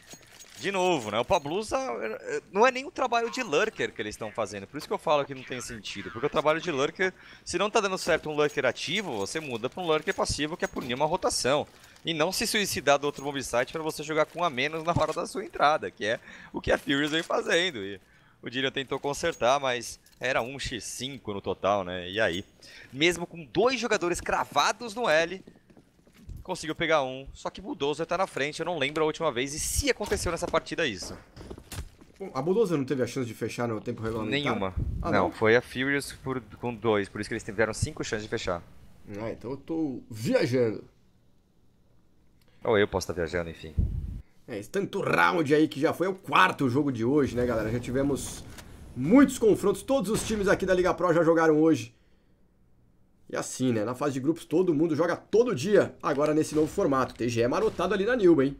de novo, né? O Pablusa eh, eh, não é nem o trabalho de lurker que eles estão fazendo. Por isso que eu falo que não tem sentido. Porque o trabalho de lurker, se não tá dando certo um lurker ativo, você muda para um lurker passivo que é punir uma rotação. E não se suicidar do outro mobsite para você jogar com a menos na hora da sua entrada, que é o que a Furious vem fazendo. E o Dillion tentou consertar, mas era 1x5 no total, né? E aí, mesmo com dois jogadores cravados no L, Conseguiu pegar um, só que Budoso tá na frente, eu não lembro a última vez e se aconteceu nessa partida isso. a Budoso não teve a chance de fechar no tempo regulamentar? Nenhuma. Ah, não, não, foi a Furious por, com dois, por isso que eles tiveram cinco chances de fechar. Ah, então eu tô viajando. Ou eu posso estar tá viajando, enfim. É, esse tanto round aí que já foi é o quarto jogo de hoje, né, galera? Já tivemos muitos confrontos, todos os times aqui da Liga Pro já jogaram hoje. E assim, né? Na fase de grupos todo mundo joga todo dia, agora nesse novo formato. TGE é marotado ali na Nilba, hein?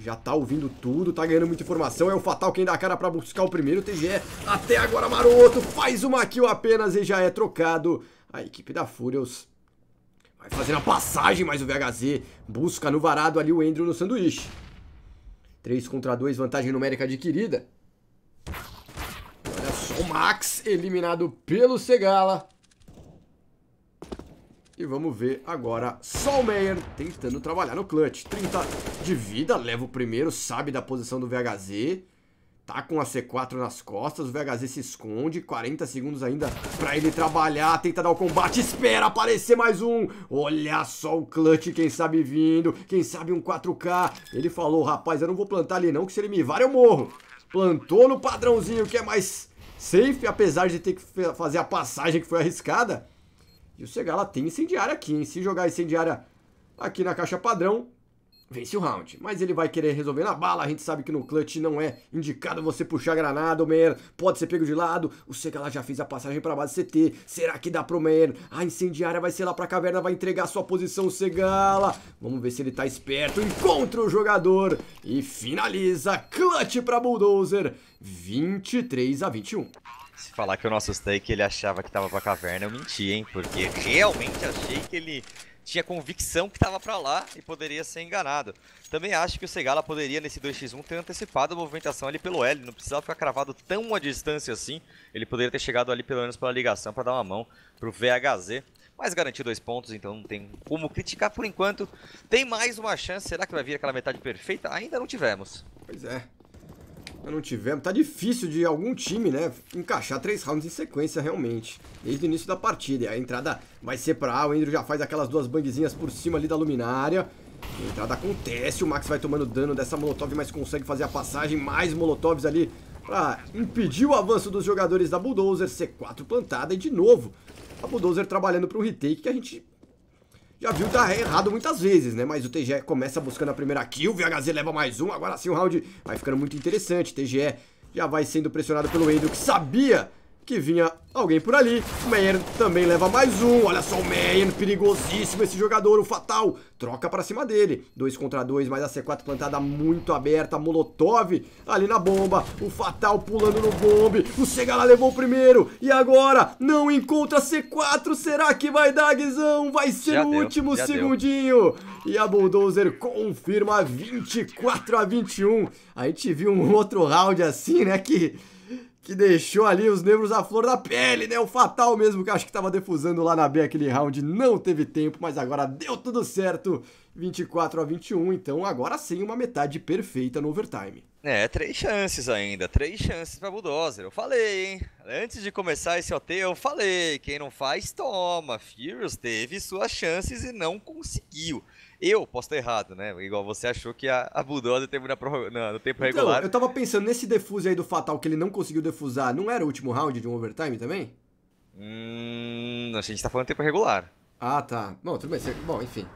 Já tá ouvindo tudo, tá ganhando muita informação. É o Fatal quem dá a cara pra buscar o primeiro TGE. Até agora maroto, faz uma kill apenas e já é trocado. A equipe da Furious vai fazendo a passagem, mas o VHZ busca no varado ali o Andrew no sanduíche. 3 contra 2, vantagem numérica adquirida. Olha só o Max eliminado pelo Segala. E vamos ver agora Solmeyer tentando trabalhar no clutch. 30 de vida, leva o primeiro, sabe da posição do VHZ. Tá com a C4 nas costas, o VHZ se esconde, 40 segundos ainda pra ele trabalhar, tenta dar o combate, espera aparecer mais um. Olha só o clutch, quem sabe vindo, quem sabe um 4K. Ele falou, rapaz, eu não vou plantar ali não, que se ele me vara eu morro. Plantou no padrãozinho, que é mais safe, apesar de ter que fazer a passagem que foi arriscada. E o Segala tem incendiária aqui, hein? Se jogar incendiária aqui na caixa padrão, vence o round. Mas ele vai querer resolver na bala. A gente sabe que no clutch não é indicado você puxar granada. O Meier pode ser pego de lado. O Segala já fez a passagem para base CT. Será que dá pro Meier? A incendiária vai ser lá para caverna, vai entregar sua posição o Segala. Vamos ver se ele tá esperto. Encontra o jogador e finaliza clutch para Bulldozer 23 a 21. Se falar que o nosso que ele achava que tava pra caverna, eu menti, hein? Porque realmente achei que ele tinha convicção que tava pra lá e poderia ser enganado. Também acho que o Segala poderia, nesse 2x1, ter antecipado a movimentação ali pelo L. Não precisava ficar cravado tão à distância assim. Ele poderia ter chegado ali pelo menos pela ligação para dar uma mão pro VHZ mas garantiu dois pontos, então não tem como criticar por enquanto. Tem mais uma chance, será que vai vir aquela metade perfeita? Ainda não tivemos. Pois é não tivemos. Tá difícil de algum time, né? Encaixar três rounds em sequência, realmente. Desde o início da partida. A entrada vai ser pra A. O Andrew já faz aquelas duas bangzinhas por cima ali da luminária. A entrada acontece. O Max vai tomando dano dessa Molotov, mas consegue fazer a passagem. Mais Molotovs ali pra impedir o avanço dos jogadores da Bulldozer. C4 plantada e de novo a Bulldozer trabalhando para um retake que a gente já viu, tá errado muitas vezes, né? Mas o TGE começa buscando a primeira kill, o VHZ leva mais um, agora sim o round vai ficando muito interessante. TGE já vai sendo pressionado pelo Endo, que sabia que vinha alguém por ali. Meyer também leva mais um. Olha só o Meyer, perigosíssimo esse jogador, o Fatal. Troca para cima dele. Dois contra dois, mas a C4 plantada muito aberta. Molotov ali na bomba. O Fatal pulando no bombe. O Segala levou o primeiro. E agora não encontra C4. Será que vai dar, Guizão? Vai ser já o deu, último segundinho. Deu. E a Bulldozer confirma 24 a 21. A gente viu um outro round assim, né, que que deixou ali os nervos à flor da pele, né? O fatal mesmo, que acho que estava defusando lá na B aquele round, não teve tempo, mas agora deu tudo certo. 24 a 21, então agora sim uma metade perfeita no overtime. É, três chances ainda, três chances para Bulldozer. Eu falei, hein? Antes de começar esse OT, eu falei, quem não faz, toma. Furious teve suas chances e não conseguiu. Eu posso estar errado, né? Igual você achou que a, a Bulldozer teve na, na, no tempo então, regular. Eu tava pensando nesse defuse aí do Fatal que ele não conseguiu defusar, não era o último round de um overtime também? Hum. A gente tá falando tempo regular. Ah, tá. Bom, tudo bem. Bom, enfim.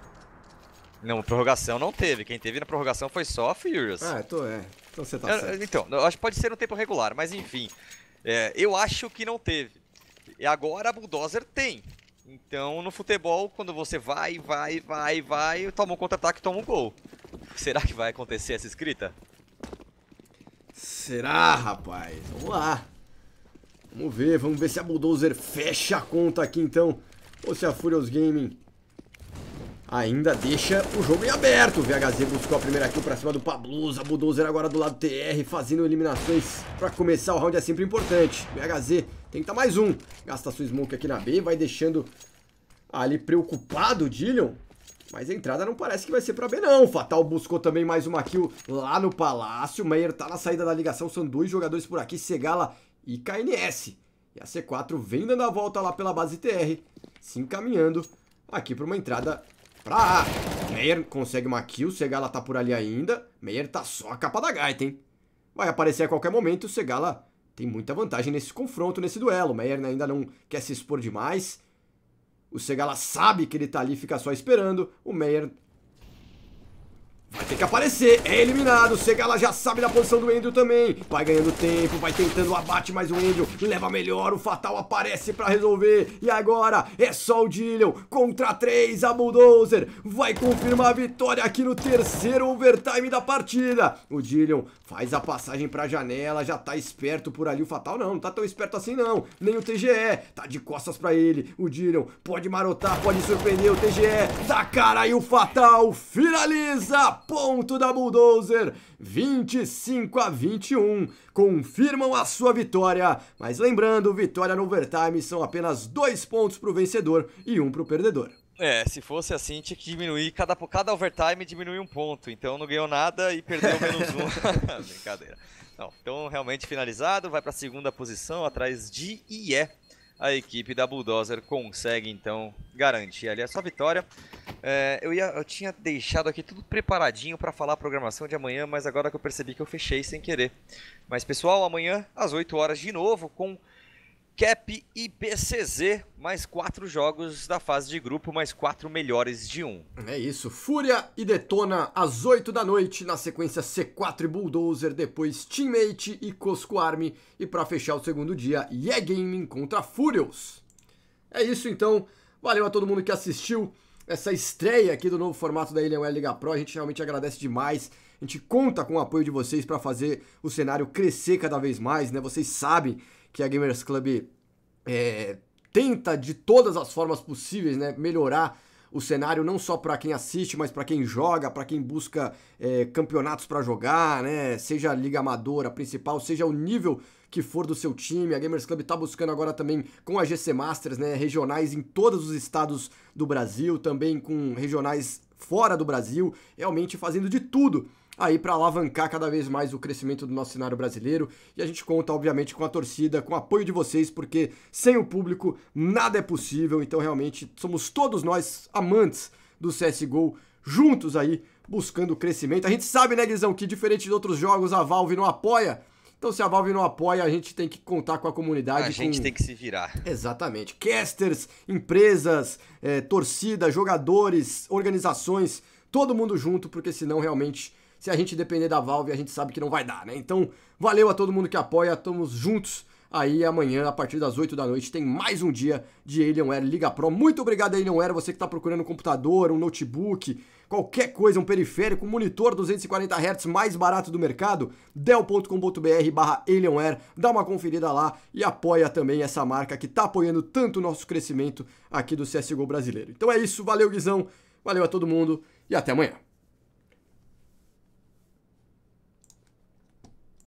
Não, prorrogação não teve. Quem teve na prorrogação foi só a Furious. Ah, tô, é. Então você tá eu, certo. Então, acho que pode ser no tempo regular, mas enfim. É, eu acho que não teve. E agora a Bulldozer tem. Então, no futebol, quando você vai, vai, vai, vai, toma um contra-ataque e toma um gol. Será que vai acontecer essa escrita? Será, rapaz? Vamos lá. Vamos ver, vamos ver se a Bulldozer fecha a conta aqui, então. Ou se a Furious Gaming ainda deixa o jogo em aberto. O VHZ buscou a primeira kill pra cima do Pablos. A Bulldozer agora do lado TR, fazendo eliminações pra começar o round é sempre importante. VHZ Tenta tá mais um. Gasta sua smoke aqui na B, vai deixando ali preocupado o Dillion. Mas a entrada não parece que vai ser pra B, não. Fatal buscou também mais uma kill lá no Palácio. Meyer tá na saída da ligação. São dois jogadores por aqui, Segala e KNS. E a C4 vem dando a volta lá pela base TR, se encaminhando aqui pra uma entrada pra A. Meyer consegue uma kill, Segala tá por ali ainda. Meyer tá só a capa da gaita, hein? Vai aparecer a qualquer momento, Segala tem muita vantagem nesse confronto, nesse duelo. O Meyer né, ainda não quer se expor demais. O Segala sabe que ele tá ali, fica só esperando. O Meyer Vai ter que aparecer, é eliminado, Segala já sabe da posição do Angel também Vai ganhando tempo, vai tentando o abate, mas o Angel leva melhor O Fatal aparece pra resolver E agora é só o Dillion contra 3, a Bulldozer Vai confirmar a vitória aqui no terceiro overtime da partida O Dillion faz a passagem pra janela, já tá esperto por ali O Fatal não, não tá tão esperto assim não, nem o TGE Tá de costas pra ele, o Dillion pode marotar, pode surpreender o TGE Da cara e o Fatal finaliza ponto da Bulldozer, 25 a 21, confirmam a sua vitória. Mas lembrando, vitória no overtime são apenas dois pontos para o vencedor e um para o perdedor. É, se fosse assim, tinha que diminuir cada, cada overtime diminuir um ponto. Então não ganhou nada e perdeu menos um. Brincadeira. Não, então realmente finalizado, vai para a segunda posição atrás de IE a equipe da Bulldozer consegue então garantir ali a sua vitória. É, eu, ia, eu tinha deixado aqui tudo preparadinho para falar a programação de amanhã, mas agora que eu percebi que eu fechei sem querer. Mas pessoal, amanhã às 8 horas de novo com Cap e PCZ mais quatro jogos da fase de grupo, mais quatro melhores de um. É isso, Fúria e Detona às 8 da noite, na sequência C4 e Bulldozer, depois Teammate e Cosco Army, e para fechar o segundo dia, Yeah Gaming contra Furious. É isso então, valeu a todo mundo que assistiu essa estreia aqui do novo formato da Ilha Liga Pro, a gente realmente agradece demais. A gente conta com o apoio de vocês para fazer o cenário crescer cada vez mais, né? Vocês sabem que a Gamers Club é, tenta de todas as formas possíveis, né, melhorar o cenário não só para quem assiste, mas para quem joga, para quem busca é, campeonatos para jogar, né? Seja a liga amadora, principal, seja o nível que for do seu time. A Gamers Club está buscando agora também com a GC Masters, né? Regionais em todos os estados do Brasil, também com regionais fora do Brasil, realmente fazendo de tudo aí para alavancar cada vez mais o crescimento do nosso cenário brasileiro. E a gente conta, obviamente, com a torcida, com o apoio de vocês, porque sem o público nada é possível. Então, realmente, somos todos nós amantes do CSGO juntos aí buscando o crescimento. A gente sabe, né, Guizão, que diferente de outros jogos, a Valve não apoia. Então, se a Valve não apoia, a gente tem que contar com a comunidade. A gente com... tem que se virar. Exatamente. Casters, empresas, é, torcida, jogadores, organizações, todo mundo junto, porque senão realmente se a gente depender da Valve, a gente sabe que não vai dar, né? Então, valeu a todo mundo que apoia, estamos juntos. Aí amanhã, a partir das 8 da noite, tem mais um dia de Alienware Liga Pro. Muito obrigado, Alienware, você que está procurando um computador, um notebook, qualquer coisa, um periférico, um monitor 240 Hz mais barato do mercado, dell.com.br barra Alienware, dá uma conferida lá e apoia também essa marca que está apoiando tanto o nosso crescimento aqui do CSGO brasileiro. Então é isso, valeu Guizão, valeu a todo mundo e até amanhã.